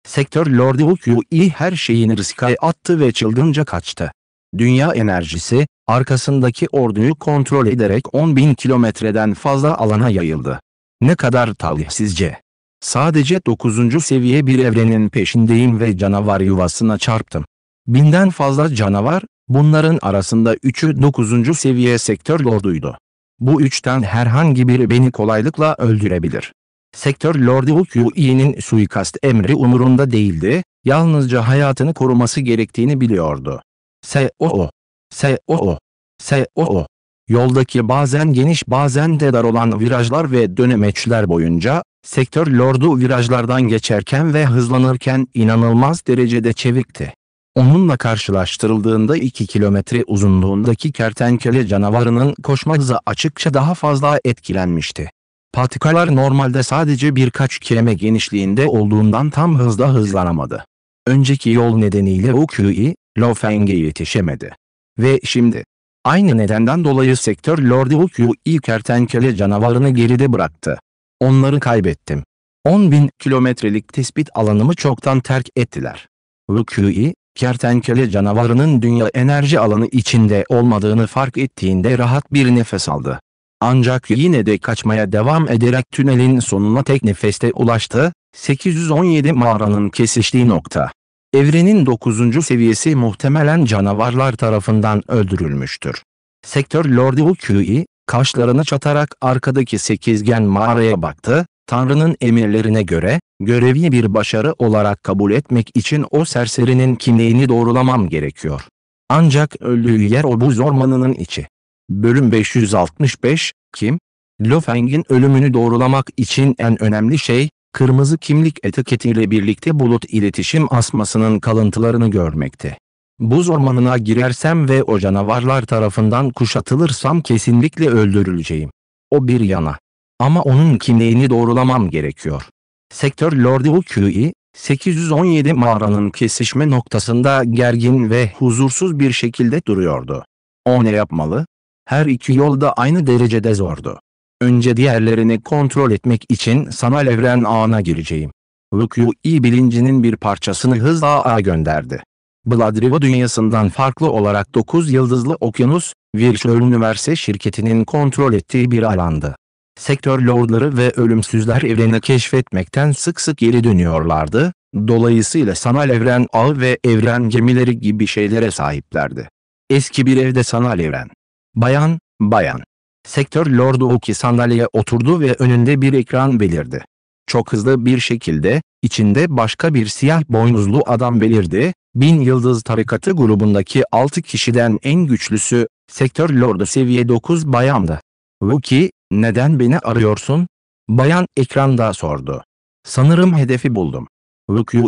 Sektör Lordi Ukyu'yi her şeyini riske attı ve çılgınca kaçtı. Dünya enerjisi, arkasındaki orduyu kontrol ederek 10 bin kilometreden fazla alana yayıldı. Ne kadar talihsizce. Sadece 9. seviye bir evrenin peşindeyim ve canavar yuvasına çarptım. Binden fazla canavar, bunların arasında 3'ü 9. seviye sektör lorduydu. Bu üçten herhangi biri beni kolaylıkla öldürebilir. Sektör Lordi Ukuyu'nun suikast emri umurunda değildi, yalnızca hayatını koruması gerektiğini biliyordu. S.O.O. S.O.O. S.O.O. Yoldaki bazen geniş bazen de dar olan virajlar ve dönemeçler boyunca, sektör lordu virajlardan geçerken ve hızlanırken inanılmaz derecede çevikti. Onunla karşılaştırıldığında 2 kilometre uzunluğundaki kertenkele canavarının koşma hızı açıkça daha fazla etkilenmişti. Patikalar normalde sadece birkaç km genişliğinde olduğundan tam hızda hızlanamadı. Önceki yol nedeniyle Okui, Lofeng'e yetişemedi. Ve şimdi, aynı nedenden dolayı sektör Lordi Okui kertenkele canavarını geride bıraktı. Onları kaybettim. 10 bin kilometrelik tespit alanımı çoktan terk ettiler. Okui, kertenkele canavarının dünya enerji alanı içinde olmadığını fark ettiğinde rahat bir nefes aldı. Ancak yine de kaçmaya devam ederek tünelin sonuna tek nefeste ulaştı, 817 mağaranın kesiştiği nokta. Evrenin 9. seviyesi muhtemelen canavarlar tarafından öldürülmüştür. Sektör Lordi Ukui, kaşlarını çatarak arkadaki sekizgen mağaraya baktı, Tanrı'nın emirlerine göre, görevi bir başarı olarak kabul etmek için o serserinin kimliğini doğrulamam gerekiyor. Ancak öldüğü yer o buz ormanının içi. Bölüm 565, Kim? Lofeng'in ölümünü doğrulamak için en önemli şey, kırmızı kimlik etiketiyle birlikte bulut iletişim asmasının kalıntılarını görmekti. Buz ormanına girersem ve o canavarlar tarafından kuşatılırsam kesinlikle öldürüleceğim. O bir yana. Ama onun kimliğini doğrulamam gerekiyor. Sektör Lordi Uqi, 817 mağaranın kesişme noktasında gergin ve huzursuz bir şekilde duruyordu. O ne yapmalı? Her iki yolda aynı derecede zordu. Önce diğerlerini kontrol etmek için sanal evren ağına gireceğim. Wukui bilincinin bir parçasını hızla ağa gönderdi. Bladriva dünyasından farklı olarak 9 yıldızlı okyanus, Virtual Üniversite şirketinin kontrol ettiği bir alandı sektör lordları ve ölümsüzler evreni keşfetmekten sık sık geri dönüyorlardı, dolayısıyla sanal evren ağı ve evren gemileri gibi şeylere sahiplerdi. Eski bir evde sanal evren. Bayan, bayan. Sektör lordu Oki sandalyeye oturdu ve önünde bir ekran belirdi. Çok hızlı bir şekilde, içinde başka bir siyah boynuzlu adam belirdi, Bin Yıldız Tarikatı grubundaki 6 kişiden en güçlüsü, sektör lordu seviye 9 bayandı. Wookie, neden beni arıyorsun? Bayan ekran da sordu. Sanırım hedefi buldum.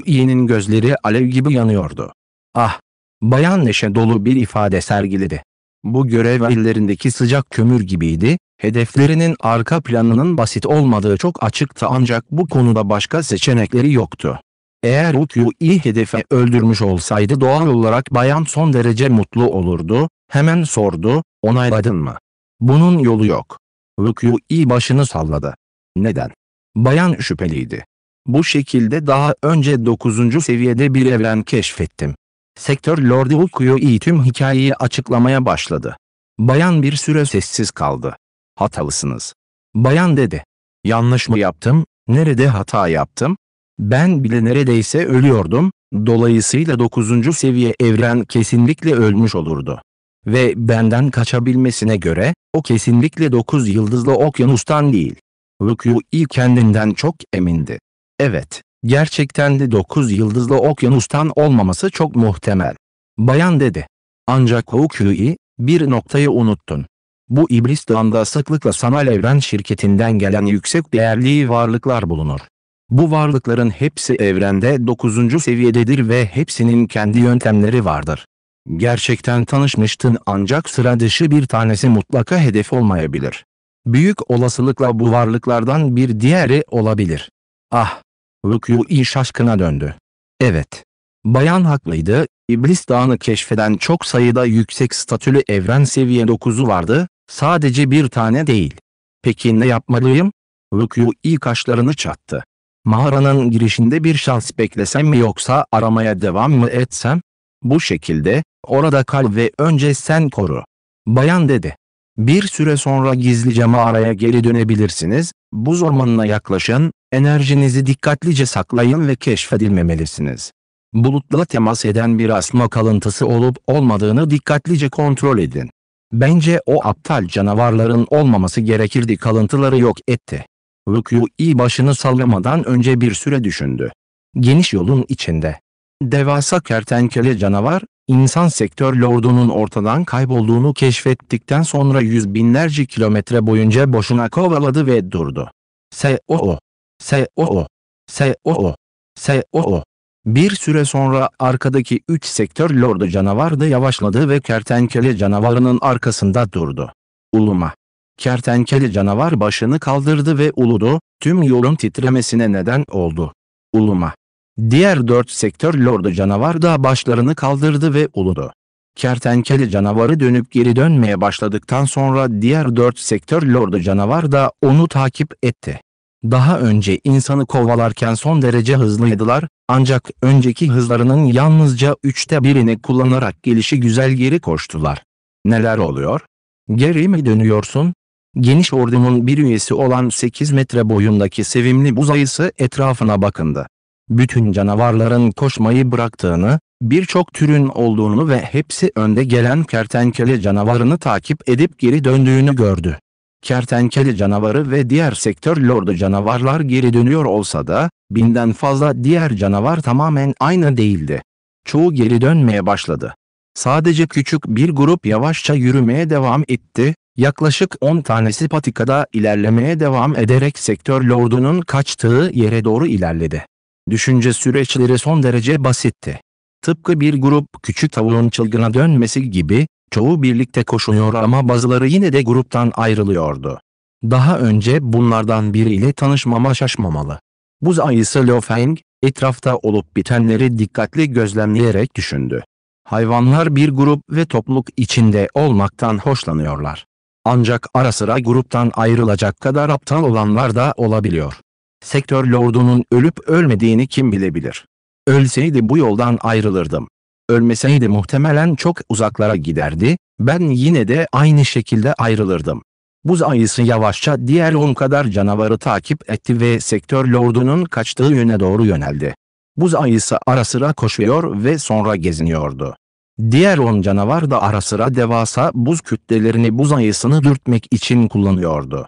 Yi'nin gözleri alev gibi yanıyordu. Ah! Bayan neşe dolu bir ifade sergiledi. Bu görev ellerindeki sıcak kömür gibiydi, hedeflerinin arka planının basit olmadığı çok açıktı ancak bu konuda başka seçenekleri yoktu. Eğer Yi hedefe öldürmüş olsaydı doğal olarak bayan son derece mutlu olurdu, hemen sordu, onayladın mı? Bunun yolu yok. Rükû'i başını salladı. Neden? Bayan şüpheliydi. Bu şekilde daha önce 9. seviyede bir evren keşfettim. Sektör Lord Lordi Ukuyoi tüm hikayeyi açıklamaya başladı. Bayan bir süre sessiz kaldı. Hatalısınız. Bayan dedi. Yanlış mı yaptım, nerede hata yaptım? Ben bile neredeyse ölüyordum, dolayısıyla 9. seviye evren kesinlikle ölmüş olurdu ve benden kaçabilmesine göre, o kesinlikle 9 yıldızlı okyanustan değil. Rukui kendinden çok emindi. Evet, gerçekten de 9 yıldızlı okyanustan olmaması çok muhtemel. Bayan dedi. Ancak Rukui, bir noktayı unuttun. Bu iblis dağında sıklıkla sanal evren şirketinden gelen yüksek değerli varlıklar bulunur. Bu varlıkların hepsi evrende 9. seviyededir ve hepsinin kendi yöntemleri vardır. Gerçekten tanışmıştın ancak sıra dışı bir tanesi mutlaka hedef olmayabilir. Büyük olasılıkla bu varlıklardan bir diğeri olabilir. Ah! Rukyu şaşkına döndü. Evet. Bayan haklıydı, İblis Dağı'nı keşfeden çok sayıda yüksek statülü evren seviye 9'u vardı, sadece bir tane değil. Peki ne yapmalıyım? Rukyu iyi kaşlarını çattı. Mağaranın girişinde bir şans beklesem mi yoksa aramaya devam mı etsem? Bu şekilde, Orada kal ve önce sen koru. Bayan dedi. Bir süre sonra gizlice mağaraya geri dönebilirsiniz, buz ormanına yaklaşın, enerjinizi dikkatlice saklayın ve keşfedilmemelisiniz. Bulutla temas eden bir asma kalıntısı olup olmadığını dikkatlice kontrol edin. Bence o aptal canavarların olmaması gerekirdi kalıntıları yok etti. rukyu iyi başını sallamadan önce bir süre düşündü. Geniş yolun içinde. Devasa kertenkele canavar, İnsan sektör lordunun ortadan kaybolduğunu keşfettikten sonra yüz binlerce kilometre boyunca boşuna kovaladı ve durdu. S.O.O. S.O.O. S.O.O. S.O.O. Bir süre sonra arkadaki üç sektör lordu canavar da yavaşladı ve kertenkele canavarının arkasında durdu. Uluma. Kertenkele canavar başını kaldırdı ve uludu, tüm yolun titremesine neden oldu. Uluma. Diğer dört sektör lordu canavar da başlarını kaldırdı ve uludu. Kertenkele canavarı dönüp geri dönmeye başladıktan sonra diğer dört sektör lordu canavar da onu takip etti. Daha önce insanı kovalarken son derece hızlıydılar, ancak önceki hızlarının yalnızca üçte birini kullanarak gelişi güzel geri koştular. Neler oluyor? Geri mi dönüyorsun? Geniş ordumun bir üyesi olan 8 metre boyundaki sevimli buz ayısı etrafına bakındı bütün canavarların koşmayı bıraktığını, birçok türün olduğunu ve hepsi önde gelen kertenkele canavarını takip edip geri döndüğünü gördü. Kertenkele canavarı ve diğer sektör lordu canavarlar geri dönüyor olsa da, binden fazla diğer canavar tamamen aynı değildi. Çoğu geri dönmeye başladı. Sadece küçük bir grup yavaşça yürümeye devam etti, yaklaşık 10 tanesi patikada ilerlemeye devam ederek sektör lordunun kaçtığı yere doğru ilerledi. Düşünce süreçleri son derece basitti. Tıpkı bir grup küçük tavuğun çılgına dönmesi gibi, çoğu birlikte koşuyor ama bazıları yine de gruptan ayrılıyordu. Daha önce bunlardan biriyle tanışmama şaşmamalı. Buz ayısı Lofeng, etrafta olup bitenleri dikkatli gözlemleyerek düşündü. Hayvanlar bir grup ve topluluk içinde olmaktan hoşlanıyorlar. Ancak ara sıra gruptan ayrılacak kadar aptal olanlar da olabiliyor sektör lordunun ölüp ölmediğini kim bilebilir? Ölseydi bu yoldan ayrılırdım. Ölmeseydi muhtemelen çok uzaklara giderdi, ben yine de aynı şekilde ayrılırdım. Buz ayısı yavaşça diğer on kadar canavarı takip etti ve sektör lordunun kaçtığı yöne doğru yöneldi. Buz ayısı ara sıra koşuyor ve sonra geziniyordu. Diğer on canavar da ara sıra devasa buz kütlelerini buz ayısını dürtmek için kullanıyordu.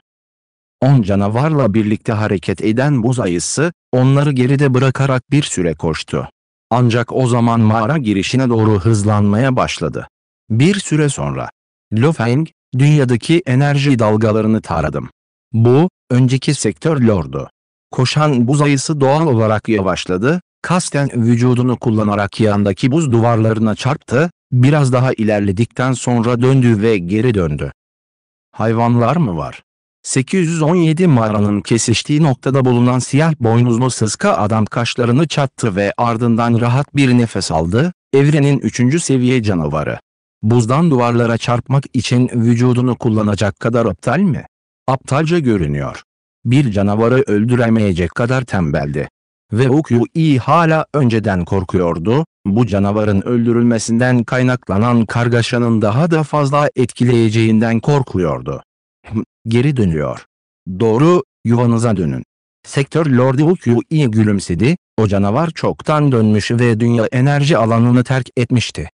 On canavarla birlikte hareket eden buz ayısı, onları geride bırakarak bir süre koştu. Ancak o zaman mağara girişine doğru hızlanmaya başladı. Bir süre sonra, Lofeng, dünyadaki enerji dalgalarını taradım. Bu, önceki sektör lordu. Koşan buz ayısı doğal olarak yavaşladı, kasten vücudunu kullanarak yandaki buz duvarlarına çarptı, biraz daha ilerledikten sonra döndü ve geri döndü. Hayvanlar mı var? 817 mağaranın kesiştiği noktada bulunan siyah boynuzlu sızka adam kaşlarını çattı ve ardından rahat bir nefes aldı, evrenin üçüncü seviye canavarı. Buzdan duvarlara çarpmak için vücudunu kullanacak kadar aptal mı? Aptalca görünüyor. Bir canavarı öldüremeyecek kadar tembeldi. Ve Okyu-i hala önceden korkuyordu, bu canavarın öldürülmesinden kaynaklanan kargaşanın daha da fazla etkileyeceğinden korkuyordu geri dönüyor. Doğru, yuvanıza dönün. Sektör Lordi Uqui gülümsedi, o canavar çoktan dönmüş ve dünya enerji alanını terk etmişti.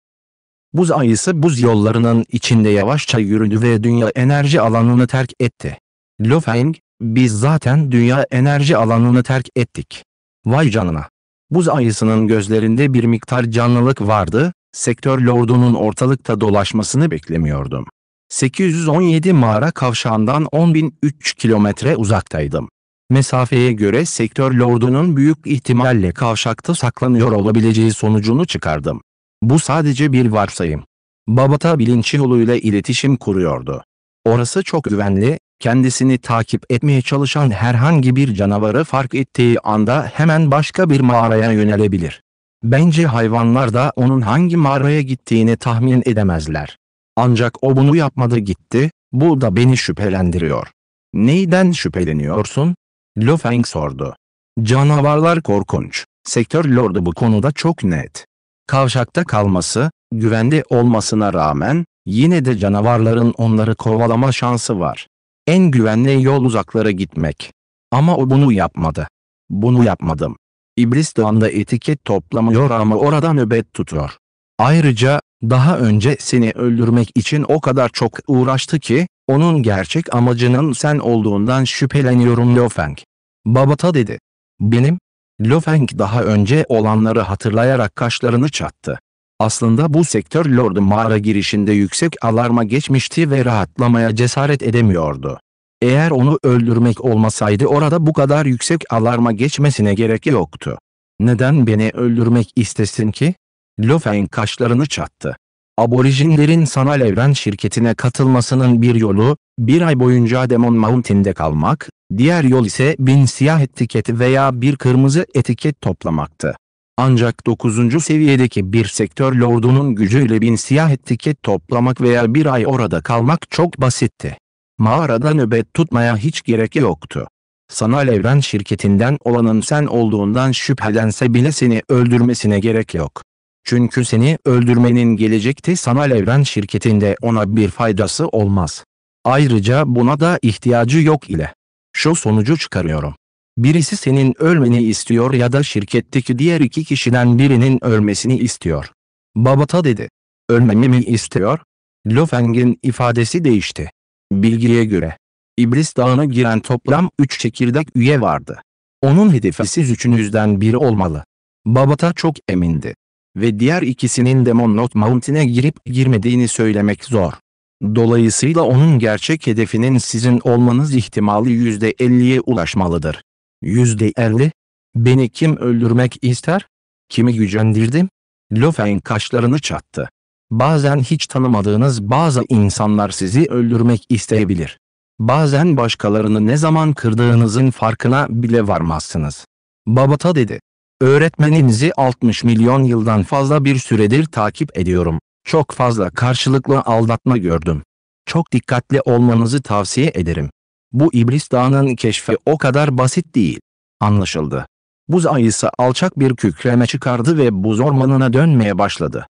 Buz ayısı buz yollarının içinde yavaşça yürüdü ve dünya enerji alanını terk etti. Lofeng, biz zaten dünya enerji alanını terk ettik. Vay canına. Buz ayısının gözlerinde bir miktar canlılık vardı, sektör lordunun ortalıkta dolaşmasını beklemiyordum. 817 mağara kavşağından 10.003 kilometre uzaktaydım. Mesafeye göre sektör lordunun büyük ihtimalle kavşakta saklanıyor olabileceği sonucunu çıkardım. Bu sadece bir varsayım. Babata bilinçli yoluyla iletişim kuruyordu. Orası çok güvenli, kendisini takip etmeye çalışan herhangi bir canavarı fark ettiği anda hemen başka bir mağaraya yönelebilir. Bence hayvanlar da onun hangi mağaraya gittiğini tahmin edemezler. Ancak o bunu yapmadı gitti, bu da beni şüphelendiriyor. Neyden şüpheleniyorsun? Lofeng sordu. Canavarlar korkunç. Sektör lordu bu konuda çok net. Kavşakta kalması, güvende olmasına rağmen, yine de canavarların onları kovalama şansı var. En güvenli yol uzaklara gitmek. Ama o bunu yapmadı. Bunu yapmadım. İblis Doğan'da etiket toplamıyor ama oradan nöbet tutuyor. Ayrıca, daha önce seni öldürmek için o kadar çok uğraştı ki, onun gerçek amacının sen olduğundan şüpheleniyorum Lofeng. Babata dedi. Benim? Lofeng daha önce olanları hatırlayarak kaşlarını çattı. Aslında bu sektör Lord'u mağara girişinde yüksek alarma geçmişti ve rahatlamaya cesaret edemiyordu. Eğer onu öldürmek olmasaydı orada bu kadar yüksek alarma geçmesine gerek yoktu. Neden beni öldürmek istesin ki? Löfven kaşlarını çattı. Aborijinlerin sanal evren şirketine katılmasının bir yolu, bir ay boyunca Demon Mountain'de kalmak, diğer yol ise bin siyah etiket veya bir kırmızı etiket toplamaktı. Ancak 9. seviyedeki bir sektör lordunun gücüyle bin siyah etiket toplamak veya bir ay orada kalmak çok basitti. Mağarada nöbet tutmaya hiç gerek yoktu. Sanal evren şirketinden olanın sen olduğundan şüphelense bile seni öldürmesine gerek yok. Çünkü seni öldürmenin gelecekte sanal evren şirketinde ona bir faydası olmaz. Ayrıca buna da ihtiyacı yok ile. Şu sonucu çıkarıyorum. Birisi senin ölmeni istiyor ya da şirketteki diğer iki kişiden birinin ölmesini istiyor. Babata dedi. Ölmemi mi istiyor? Lofeng'in ifadesi değişti. Bilgiye göre, İblis Dağı'na giren toplam 3 çekirdek üye vardı. Onun hedefi siz üçünüzden biri olmalı. Babata çok emindi ve diğer ikisinin de Monmouth Mountain'e girip girmediğini söylemek zor. Dolayısıyla onun gerçek hedefinin sizin olmanız ihtimali %50'ye ulaşmalıdır. %50? Beni kim öldürmek ister? Kimi gücendirdim? Lofen kaşlarını çattı. Bazen hiç tanımadığınız bazı insanlar sizi öldürmek isteyebilir. Bazen başkalarını ne zaman kırdığınızın farkına bile varmazsınız. Babata dedi. Öğretmeninizi 60 milyon yıldan fazla bir süredir takip ediyorum. Çok fazla karşılıklı aldatma gördüm. Çok dikkatli olmanızı tavsiye ederim. Bu iblis dağının keşfi o kadar basit değil. Anlaşıldı. Buz ayısı alçak bir kükreme çıkardı ve buz ormanına dönmeye başladı.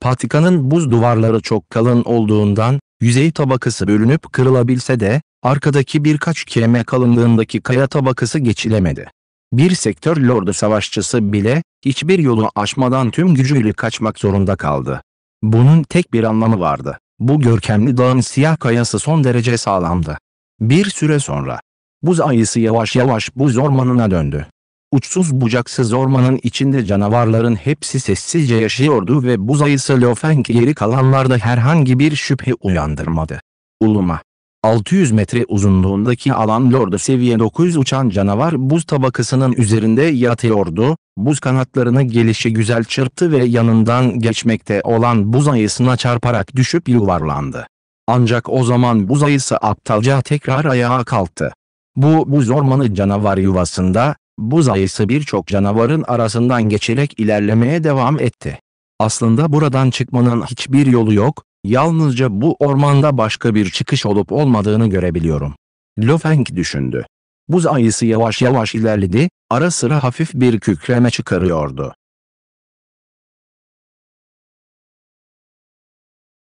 Patikanın buz duvarları çok kalın olduğundan, yüzey tabakası bölünüp kırılabilse de, arkadaki birkaç km kalınlığındaki kaya tabakası geçilemedi bir sektör lordu savaşçısı bile, hiçbir yolu aşmadan tüm gücüyle kaçmak zorunda kaldı. Bunun tek bir anlamı vardı. Bu görkemli dağın siyah kayası son derece sağlamdı. Bir süre sonra, buz ayısı yavaş yavaş buz ormanına döndü. Uçsuz bucaksız ormanın içinde canavarların hepsi sessizce yaşıyordu ve buz ayısı Lofenk geri kalanlarda herhangi bir şüphe uyandırmadı. Uluma 600 metre uzunluğundaki alan Lorda seviye 900 uçan canavar buz tabakasının üzerinde yatıyordu, buz kanatlarını gelişi güzel çırptı ve yanından geçmekte olan buz ayısına çarparak düşüp yuvarlandı. Ancak o zaman buz ayısı aptalca tekrar ayağa kalktı. Bu buz ormanı canavar yuvasında, buz ayısı birçok canavarın arasından geçerek ilerlemeye devam etti. Aslında buradan çıkmanın hiçbir yolu yok, Yalnızca bu ormanda başka bir çıkış olup olmadığını görebiliyorum. Lofenk düşündü. Buz ayısı yavaş yavaş ilerledi, ara sıra hafif bir kükreme çıkarıyordu.